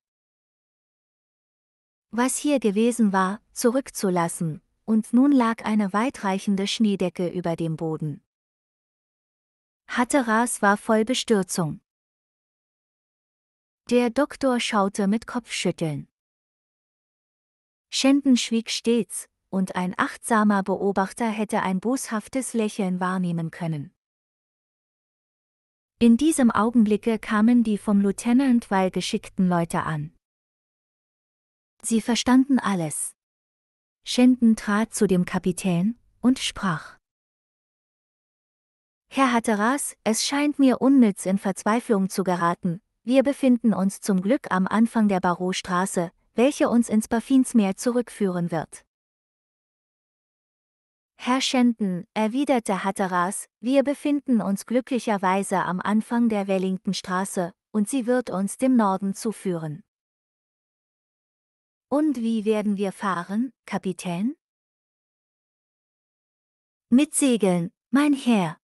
was hier gewesen war, zurückzulassen, und nun lag eine weitreichende Schneedecke über dem Boden. Hatteras war voll Bestürzung. Der Doktor schaute mit Kopfschütteln. Schenden schwieg stets, und ein achtsamer Beobachter hätte ein boshaftes Lächeln wahrnehmen können. In diesem Augenblicke kamen die vom Lieutenant Weil geschickten Leute an. Sie verstanden alles. Shenden trat zu dem Kapitän und sprach. Herr Hatteras, es scheint mir unnütz in Verzweiflung zu geraten, wir befinden uns zum Glück am Anfang der Barrowstraße, welche uns ins Baffinsmeer zurückführen wird. Herr Shenton, erwiderte Hatteras, wir befinden uns glücklicherweise am Anfang der Wellingtonstraße, und sie wird uns dem Norden zuführen. Und wie werden wir fahren, Kapitän? Mit Segeln, mein Herr.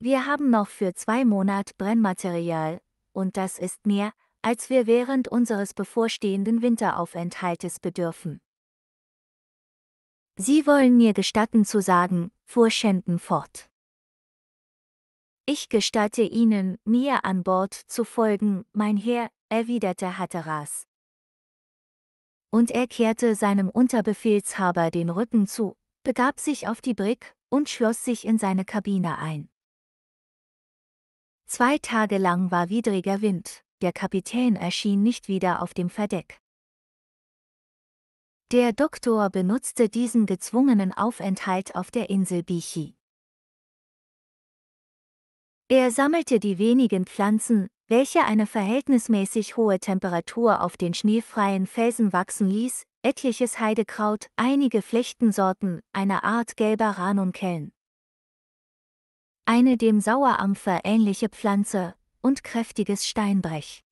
Wir haben noch für zwei Monate Brennmaterial, und das ist mehr, als wir während unseres bevorstehenden Winteraufenthaltes bedürfen. Sie wollen mir gestatten zu sagen, fuhr Shenten fort. Ich gestatte Ihnen, mir an Bord zu folgen, mein Herr, erwiderte Hatteras. Und er kehrte seinem Unterbefehlshaber den Rücken zu, begab sich auf die Brigg und schloss sich in seine Kabine ein. Zwei Tage lang war widriger Wind, der Kapitän erschien nicht wieder auf dem Verdeck. Der Doktor benutzte diesen gezwungenen Aufenthalt auf der Insel Bichi. Er sammelte die wenigen Pflanzen, welche eine verhältnismäßig hohe Temperatur auf den schneefreien Felsen wachsen ließ, etliches Heidekraut, einige Flechtensorten, eine Art gelber Ranunkeln. Eine dem Sauerampfer ähnliche Pflanze und kräftiges Steinbrech.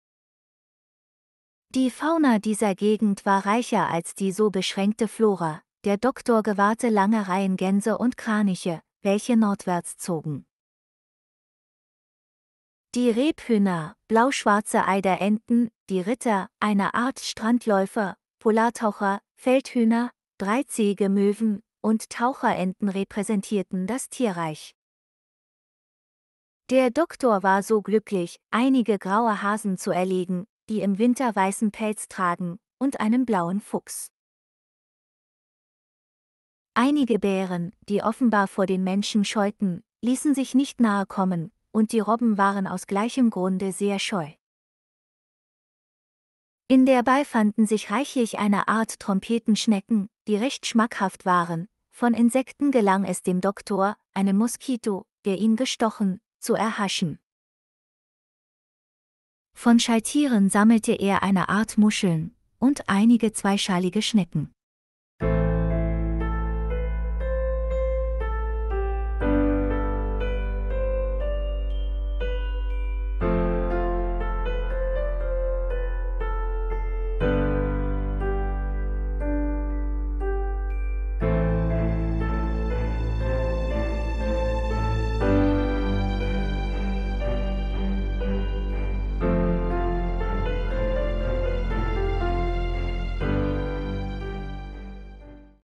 Die Fauna dieser Gegend war reicher als die so beschränkte Flora, der Doktor gewahrte lange Reihen Gänse und Kraniche, welche nordwärts zogen. Die Rebhühner, blauschwarze Eiderenten, die Ritter, eine Art Strandläufer, Polartaucher, Feldhühner, dreizähige Möwen und Taucherenten repräsentierten das Tierreich. Der Doktor war so glücklich, einige graue Hasen zu erlegen, die im Winter weißen Pelz tragen, und einem blauen Fuchs. Einige Bären, die offenbar vor den Menschen scheuten, ließen sich nicht nahe kommen, und die Robben waren aus gleichem Grunde sehr scheu. In der Bay fanden sich reichlich eine Art Trompetenschnecken, die recht schmackhaft waren, von Insekten gelang es dem Doktor, einen Moskito, der ihn gestochen, zu erhaschen. Von Schaltieren sammelte er eine Art Muscheln und einige zweischalige Schnecken.